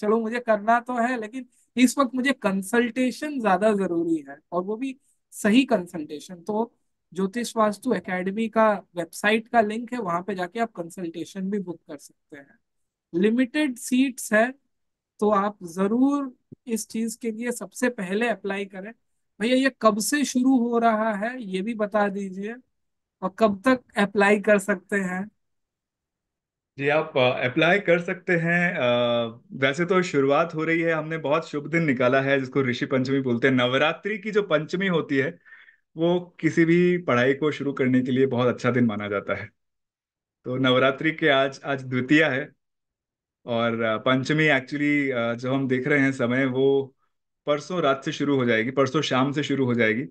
चलो मुझे करना तो है लेकिन इस वक्त मुझे कंसल्टेशन ज्यादा जरूरी है और वो भी सही कंसल्टेशन तो ज्योतिष वास्तु एकेडमी का वेबसाइट का लिंक है वहां पे जाके आप कंसल्टेशन भी बुक कर सकते हैं लिमिटेड सीट्स है तो आप जरूर इस चीज के लिए सबसे पहले अप्लाई करें भैया ये कब से शुरू हो रहा है ये भी बता दीजिए और कब तक अप्लाई कर सकते हैं जी आप अप्लाई कर सकते हैं वैसे तो शुरुआत हो रही है हमने बहुत शुभ दिन निकाला है जिसको ऋषि पंचमी बोलते हैं नवरात्रि की जो पंचमी होती है वो किसी भी पढ़ाई को शुरू करने के लिए बहुत अच्छा दिन माना जाता है तो नवरात्रि के आज आज द्वितीय है और पंचमी एक्चुअली जो हम देख रहे हैं समय वो परसों रात से शुरू हो जाएगी परसों शाम से शुरू हो जाएगी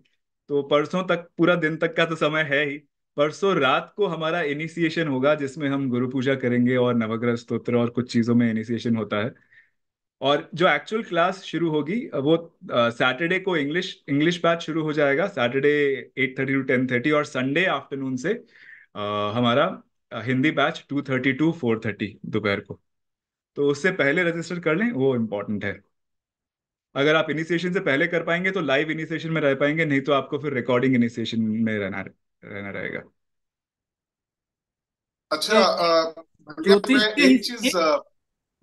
तो परसों तक पूरा दिन तक का तो समय है ही परसों रात को हमारा इनिशिएशन होगा जिसमें हम गुरु पूजा करेंगे और नवग्रह स्तोत्र और कुछ चीज़ों में इनिशिएशन होता है और जो एक्चुअल क्लास शुरू होगी वो सैटरडे को इंग्लिश इंग्लिश बैच शुरू हो जाएगा Saturday eight thirty to ten thirty और संडे आफ्टरनून से आ, हमारा Hindi batch two thirty to four thirty दोपहर को तो उससे पहले रजिस्टर कर लें वो इम्पोर्टेंट है अगर आप इनिशिएशन से पहले कर पाएंगे तो लाइव इनिशिएशन में रह पाएंगे नहीं तो आपको फिर रिकॉर्डिंग इनिशिएशन में रहना है रहना रहेगा अच्छा मतलब ज्योतिष के एक चीज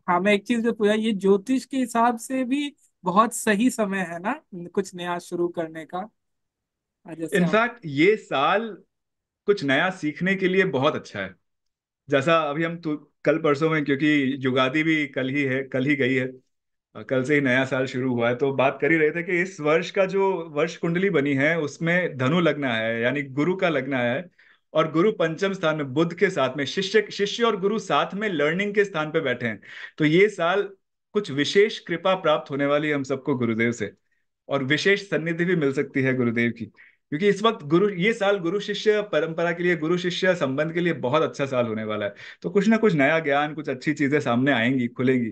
हाँ मैं एक चीज पूछा ये ज्योतिष के हिसाब से भी बहुत सही समय है ना कुछ नया शुरू करने का इनफैक्ट ये साल कुछ नया सीखने के लिए बहुत अच्छा है जैसा अभी हम कल परसों में क्योंकि युगादि भी कल ही है कल ही गई है कल से ही नया साल शुरू हुआ है तो बात कर ही रहे थे कि इस वर्ष का जो वर्ष कुंडली बनी है उसमें धनु लगना है यानी गुरु का लगना है और गुरु पंचम स्थान में बुद्ध के साथ में शिष्य शिष्य और गुरु साथ में लर्निंग के स्थान पे बैठे हैं तो ये साल कुछ विशेष कृपा प्राप्त होने वाली है हम सबको गुरुदेव से और विशेष सन्निधि भी मिल सकती है गुरुदेव की क्योंकि इस वक्त गुरु ये साल गुरु शिष्य परंपरा के लिए गुरु शिष्य संबंध के लिए बहुत अच्छा साल होने वाला है तो कुछ ना कुछ नया ज्ञान कुछ अच्छी चीजें सामने आएंगी खुलेंगी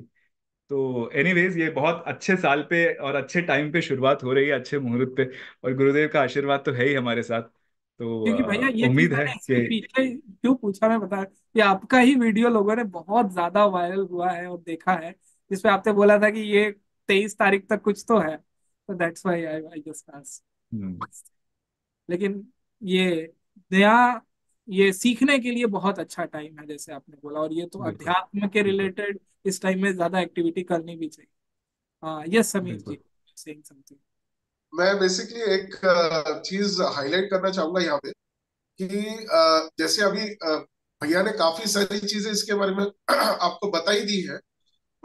तो एनीवेज ये बहुत अच्छे साल पे और अच्छे टाइम पे शुरुआत हो रही है अच्छे मुहूर्त पे और गुरुदेव का आशीर्वाद तो है ही हमारे साथ तो क्योंकि भैया ये उम्मीद है कि पीछे क्यों पूछा मैं बता ये आपका ही वीडियो लोगों ने बहुत ज्यादा वायरल हुआ है और देखा है जिसमें आपने बोला था कि ये तेईस तारीख तक कुछ तो है तो that's why I I just ask लेकिन ये नया ये सीखने के लिए बहुत अच्छा टाइम है जैसे आपने बोला और ये तो अध्यात्म के रिलेटेड इस टाइम में ज्यादा एक्टिविटी करनी भी चाहिए हाँ yes Sameer ji saying something मैं बेसिकली एक चीज हाईलाइट करना चाहूंगा यहाँ पे कि जैसे अभी भैया ने काफी सारी चीजें इसके बारे में आपको बताई दी है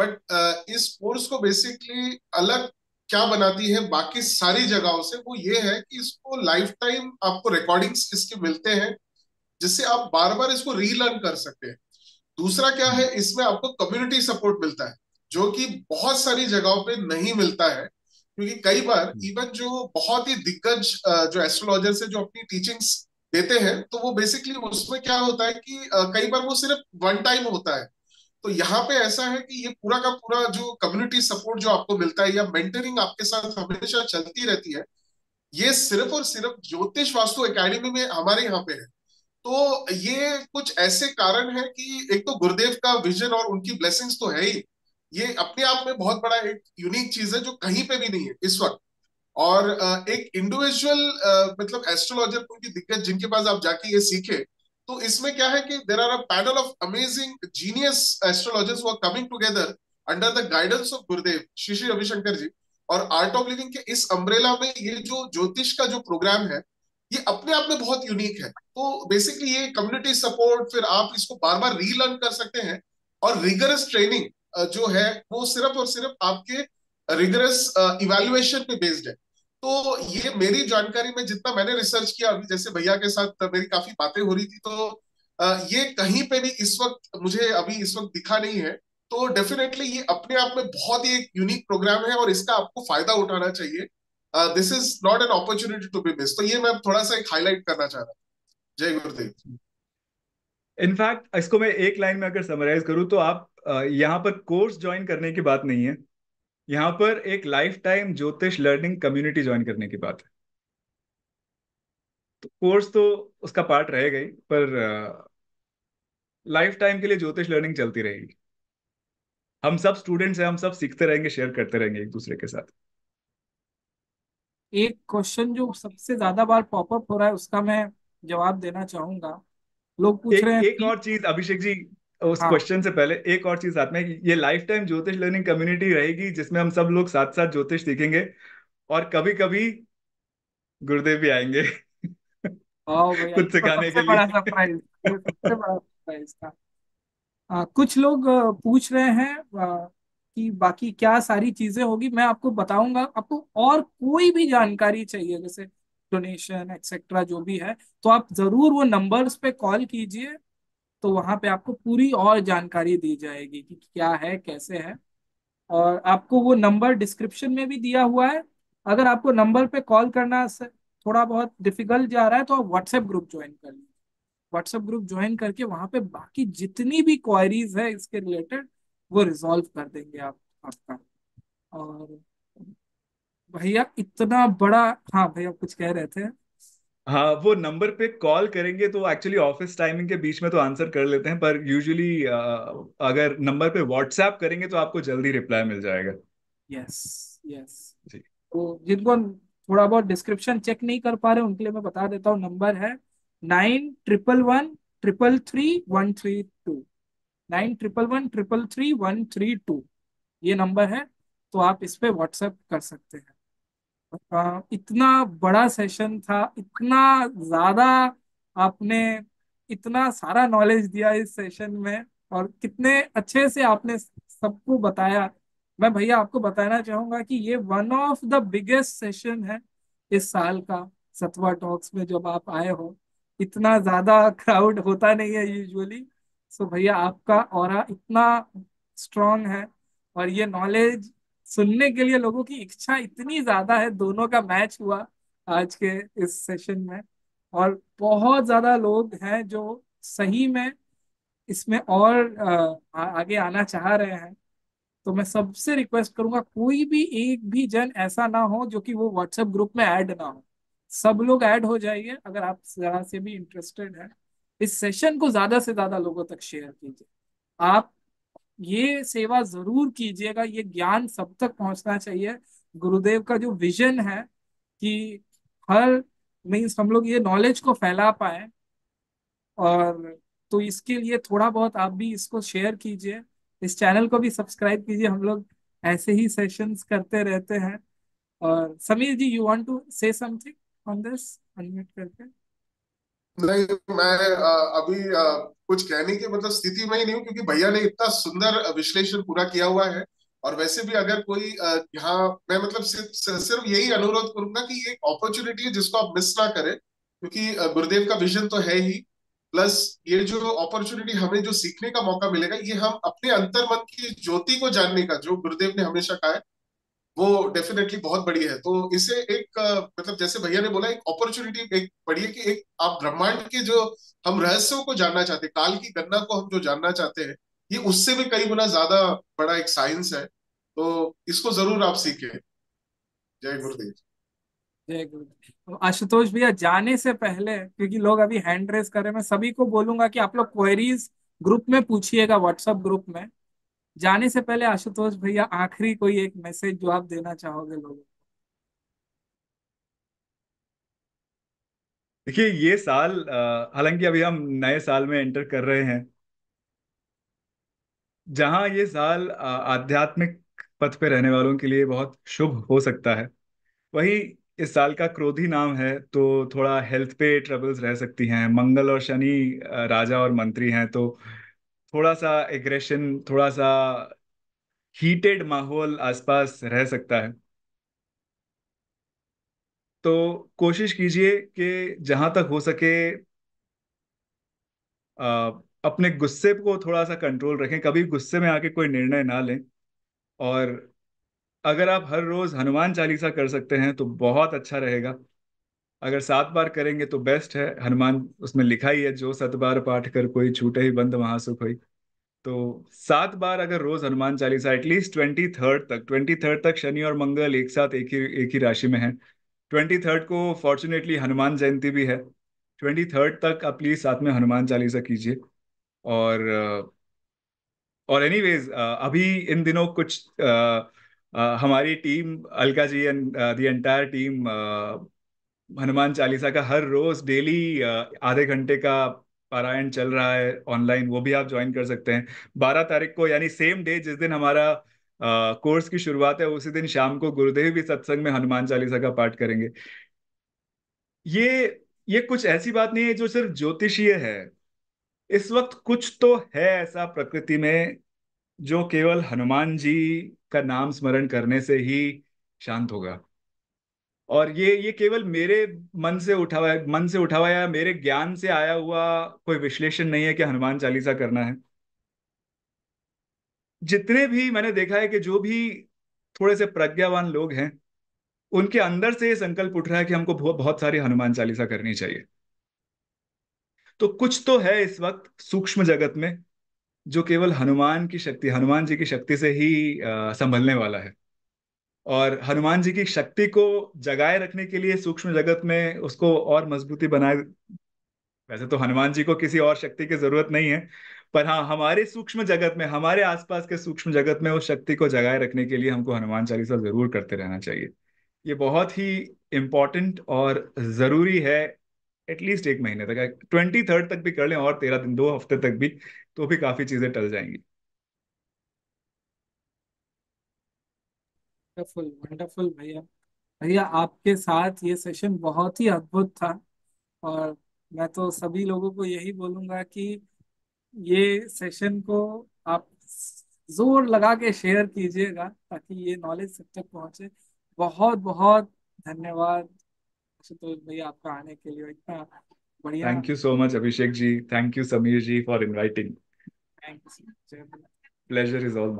बट इस कोर्स को बेसिकली अलग क्या बनाती है बाकी सारी जगहों से वो ये है कि इसको लाइफ टाइम आपको रिकॉर्डिंग्स इसके मिलते हैं जिससे आप बार बार इसको रीलर्न कर सकते हैं दूसरा क्या है इसमें आपको कम्युनिटी सपोर्ट मिलता है जो कि बहुत सारी जगहों पे नहीं मिलता है क्योंकि कई बार इवन हम्म। जो बहुत ही दिग्गज जो एस्ट्रोलॉजर से जो अपनी टीचिंग्स देते हैं तो वो बेसिकली उसमें क्या होता है कि कई बार वो सिर्फ वन टाइम होता है तो यहाँ पे ऐसा है कि ये पूरा का पूरा जो कम्युनिटी सपोर्ट जो आपको मिलता है या मेंटरिंग आपके साथ हमेशा चलती रहती है ये सिर्फ और सिर्फ ज्योतिष वास्तु एकेडमी में हमारे यहाँ पे है तो ये कुछ ऐसे कारण है कि एक तो गुरुदेव का विजन और उनकी ब्लेसिंग्स तो है ही ये अपने आप में बहुत बड़ा एक यूनिक चीज है जो कहीं पे भी नहीं है इस वक्त और एक इंडिविजुअल मतलब एस्ट्रोलॉजर को भी दिक्कत जिनके पास आप जाके ये सीखे तो इसमें क्या है कि there are a panel of amazing genius astrologers who coming together under the guidance of Gurudev Shri Shri Ravishankar जी और आर्ट ऑफ लिविंग के इस अम्ब्रेला में ये जो ज्योतिष का जो प्रोग्राम है ये अपने आप में बहुत यूनिक है तो बेसिकली ये कम्युनिटी सपोर्ट फिर आप इसको बार बार रीलर्न कर सकते हैं और रिगरस ट्रेनिंग जो है वो सिर्फ और सिर्फ आपके रिगरस इवेल्युएशन पे बेस्ड है तो ये मेरी जानकारी में जितना मैंने रिसर्च किया अभी जैसे भैया के साथ मेरी काफी बातें हो रही थी तो ये कहीं पे भी इस वक्त मुझे अभी इस वक्त दिखा नहीं है तो डेफिनेटली ये अपने आप में बहुत ही एक यूनिक प्रोग्राम है और इसका आपको फायदा उठाना चाहिए this is not an opportunity to be miss तो ये मैं थोड़ा सा एक हाईलाइट करना चाह रहा हूँ जय गुरुदेव इनफैक्ट इसको मैं एक लाइन में अगर समराइज करूँ तो आप uh, यहाँ पर कोर्स ज्वाइन करने की बात नहीं है यहाँ पर एक lifetime jyotish learning community join करने की बात है तो कोर्स तो उसका पार्ट रह गई पर लाइफ uh, टाइम के लिए ज्योतिष लर्निंग चलती रहेगी हम सब स्टूडेंट्स हैं हम सब सीखते रहेंगे शेयर करते रहेंगे एक दूसरे के साथ एक क्वेश्चन जो सबसे ज्यादा बार पॉपअप हो रहा है उसका मैं जवाब देना चाहूंगा लोग पूछ एक, रहे हैं एक और चीज अभिषेक जी उस क्वेश्चन हाँ. से पहले एक और चीज साथ में ये lifetime jyotish learning community रहेगी जिसमें हम सब लोग साथ साथ ज्योतिष सीखेंगे और कभी कभी गुरुदेव भी आएंगे कुछ अच्छा, सिखाने के लिए सबसे बड़ा सरप्राइज था हाँ, कुछ लोग पूछ रहे हैं कि बाकी क्या सारी चीजें होगी मैं आपको बताऊंगा आपको और कोई भी जानकारी चाहिए जैसे डोनेशन एक्सेट्रा जो भी है तो आप जरूर वो नंबर्स पे कॉल कीजिए तो वहां पे आपको पूरी और जानकारी दी जाएगी कि क्या है कैसे है और आपको वो नंबर डिस्क्रिप्शन में भी दिया हुआ है अगर आपको नंबर पे कॉल करना थोड़ा बहुत डिफिकल्ट जा रहा है तो आप व्हाट्सएप ग्रुप ज्वाइन कर लीजिए व्हाट्सएप ग्रुप ज्वाइन करके वहां पे बाकी जितनी भी क्वायरीज है इसके रिलेटेड वो रिजॉल्व कर देंगे आप आपका और भैया इतना बड़ा हाँ भैया कुछ कह रहे थे हाँ वो नंबर पे कॉल करेंगे तो एक्चुअली ऑफिस टाइमिंग के बीच में तो आंसर कर लेते हैं पर यूजुअली अगर नंबर पे व्हाट्सएप करेंगे तो आपको जल्दी रिप्लाई मिल जाएगा यस यस तो जिनको थोड़ा बहुत डिस्क्रिप्शन चेक नहीं कर पा रहे उनके लिए मैं बता देता हूँ नंबर है nine triple one triple three one three two nine triple one triple three one three two ये नंबर है तो आप इस पे व्हाट्सएप कर सकते हैं इतना बड़ा सेशन था इतना ज़्यादा आपने इतना सारा नॉलेज दिया इस सेशन में और कितने अच्छे से आपने सबको बताया मैं भैया आपको बताना चाहूँगा कि ये one of the biggest session है इस साल का सतवा टॉक्स में जब आप आए हो इतना ज़्यादा क्राउड होता नहीं है यूजुअली सो भैया आपका और इतना स्ट्रांग है और ये नॉलेज सुनने के लिए लोगों की इच्छा इतनी ज्यादा है दोनों का मैच हुआ आज के इस सेशन में और बहुत ज्यादा लोग हैं जो सही में इसमें और आ, आगे आना चाह रहे हैं तो मैं सबसे रिक्वेस्ट करूंगा कोई भी एक भी जन ऐसा ना हो जो कि वो व्हाट्सएप ग्रुप में ऐड ना हो सब लोग ऐड हो जाइए अगर आप जरा से भी इंटरेस्टेड हैं इस सेशन को ज्यादा से ज्यादा लोगों तक शेयर कीजिए आप ये सेवा जरूर कीजिएगा ये ज्ञान सब तक पहुंचना चाहिए गुरुदेव का जो विजन है कि हर मीन्स हम लोग ये नॉलेज को फैला पाए और तो इसके लिए थोड़ा बहुत आप भी इसको शेयर कीजिए इस चैनल को भी सब्सक्राइब कीजिए हम लोग ऐसे ही सेशंस करते रहते हैं और Sameer ji you want to say something on this unmute करके नहीं मैं अभी कुछ कहने की मतलब स्थिति में ही नहीं हूँ क्योंकि भैया ने इतना सुंदर विश्लेषण पूरा किया हुआ है और वैसे भी अगर कोई यहाँ मैं मतलब सिर्फ सिर्फ यही अनुरोध करूंगा कि ये अपॉर्चुनिटी है जिसको आप मिस ना करें क्योंकि गुरुदेव का विजन तो है ही प्लस ये जो अपॉर्चुनिटी हमें जो सीखने का मौका मिलेगा ये हम अपने अंतर्मन की ज्योति को जानने का जो गुरुदेव ने हमेशा कहा है वो डेफिनेटली बहुत बड़ी है तो इसे एक मतलब जैसे भैया ने बोला एक अपॉर्चुनिटी एक बड़ी है कि एक आप ब्रह्मांड के जो हम रहस्यों को जानना चाहते हैं काल की गणना को हम जो जानना चाहते हैं ये उससे भी कई गुना ज्यादा बड़ा एक साइंस है तो इसको जरूर आप सीखे जय गुरुदेव जय गुरुदेव आशुतोष भैया जाने से पहले क्योंकि लोग अभी हैंड रेस कर रहे हैं मैं सभी को बोलूंगा कि आप लोग क्वेरीज ग्रुप में पूछिएगा व्हाट्सएप ग्रुप में जाने से पहले आशुतोष भैया आखिरी कोई एक मैसेज जो आप देना चाहोगे लोगों देखिए ये साल हालांकि अभी हम नए साल में एंटर कर रहे हैं जहां ये साल आध्यात्मिक पथ पे रहने वालों के लिए बहुत शुभ हो सकता है वही इस साल का क्रोधी नाम है तो थोड़ा हेल्थ पे ट्रबल्स रह सकती हैं मंगल और शनि राजा और मंत्री हैं तो थोड़ा सा एग्रेशन थोड़ा सा हीटेड माहौल आसपास रह सकता है तो कोशिश कीजिए कि जहां तक हो सके आ, अपने गुस्से को थोड़ा सा कंट्रोल रखें कभी गुस्से में आके कोई निर्णय ना लें और अगर आप हर रोज हनुमान चालीसा कर सकते हैं तो बहुत अच्छा रहेगा अगर सात बार करेंगे तो बेस्ट है हनुमान उसमें लिखा ही है जो सत बार पाठ कर कोई छूटे ही बंद महासुख हुई तो सात बार अगर रोज Hanuman Chalisa at least twenty third तक ट्वेंटी थर्ड तक शनि और मंगल एक साथ एक ही एक ही राशि में है ट्वेंटी थर्ड को फॉर्चुनेटली हनुमान जयंती भी है ट्वेंटी थर्ड तक आप प्लीज साथ में हनुमान चालीसा कीजिए और और एनीवेज अभी इन दिनों कुछ आ, आ, हमारी team Alka ji and the entire team Hanuman Chalisa का हर रोज डेली आधे घंटे का पारायण चल रहा है ऑनलाइन वो भी आप ज्वाइन कर सकते हैं बारह तारीख को यानी सेम डे जिस दिन हमारा कोर्स की शुरुआत है उसी दिन शाम को गुरुदेव भी सत्संग में हनुमान चालीसा का पाठ करेंगे ये ये कुछ ऐसी बात नहीं है जो सिर्फ ज्योतिषीय है इस वक्त कुछ तो है ऐसा प्रकृति में जो केवल हनुमान जी का नाम स्मरण करने से ही शांत होगा और ये ये केवल मेरे मन से उठा हुआ है मन से उठा हुआ या मेरे ज्ञान से आया हुआ कोई विश्लेषण नहीं है कि हनुमान चालीसा करना है जितने भी मैंने देखा है कि जो भी थोड़े से प्रज्ञावान लोग हैं उनके अंदर से ये संकल्प उठ रहा है कि हमको बहुत सारी हनुमान चालीसा करनी चाहिए तो कुछ तो है इस वक्त सूक्ष्म जगत में जो केवल हनुमान की शक्ति हनुमान जी की शक्ति से ही संभलने वाला है और हनुमान जी की शक्ति को जगाए रखने के लिए सूक्ष्म जगत में उसको और मजबूती बनाए वैसे तो हनुमान जी को किसी और शक्ति की जरूरत नहीं है पर हाँ हमारे सूक्ष्म जगत में हमारे आसपास के सूक्ष्म जगत में उस शक्ति को जगाए रखने के लिए हमको हनुमान चालीसा जरूर करते रहना चाहिए ये बहुत ही इम्पॉर्टेंट और ज़रूरी है एटलीस्ट एक महीने तक ट्वेंटी थर्ड तक भी कर लें और तेरह दिन दो हफ्ते तक भी तो भी काफ़ी चीज़ें टल जाएंगी वंडरफुल वंडरफुल भैया भैया आपके साथ ये सेशन बहुत ही अद्भुत था और मैं तो सभी लोगों को यही बोलूंगा कि ये सेशन को आप जोर लगा के शेयर कीजिएगा ताकि ये नॉलेज सब तक पहुंचे बहुत बहुत धन्यवाद आशुतोष अच्छा, भैया आपका आने के लिए इतना बढ़िया thank you so much Abhishek ji thank you Sameer ji for inviting thank you pleasure is all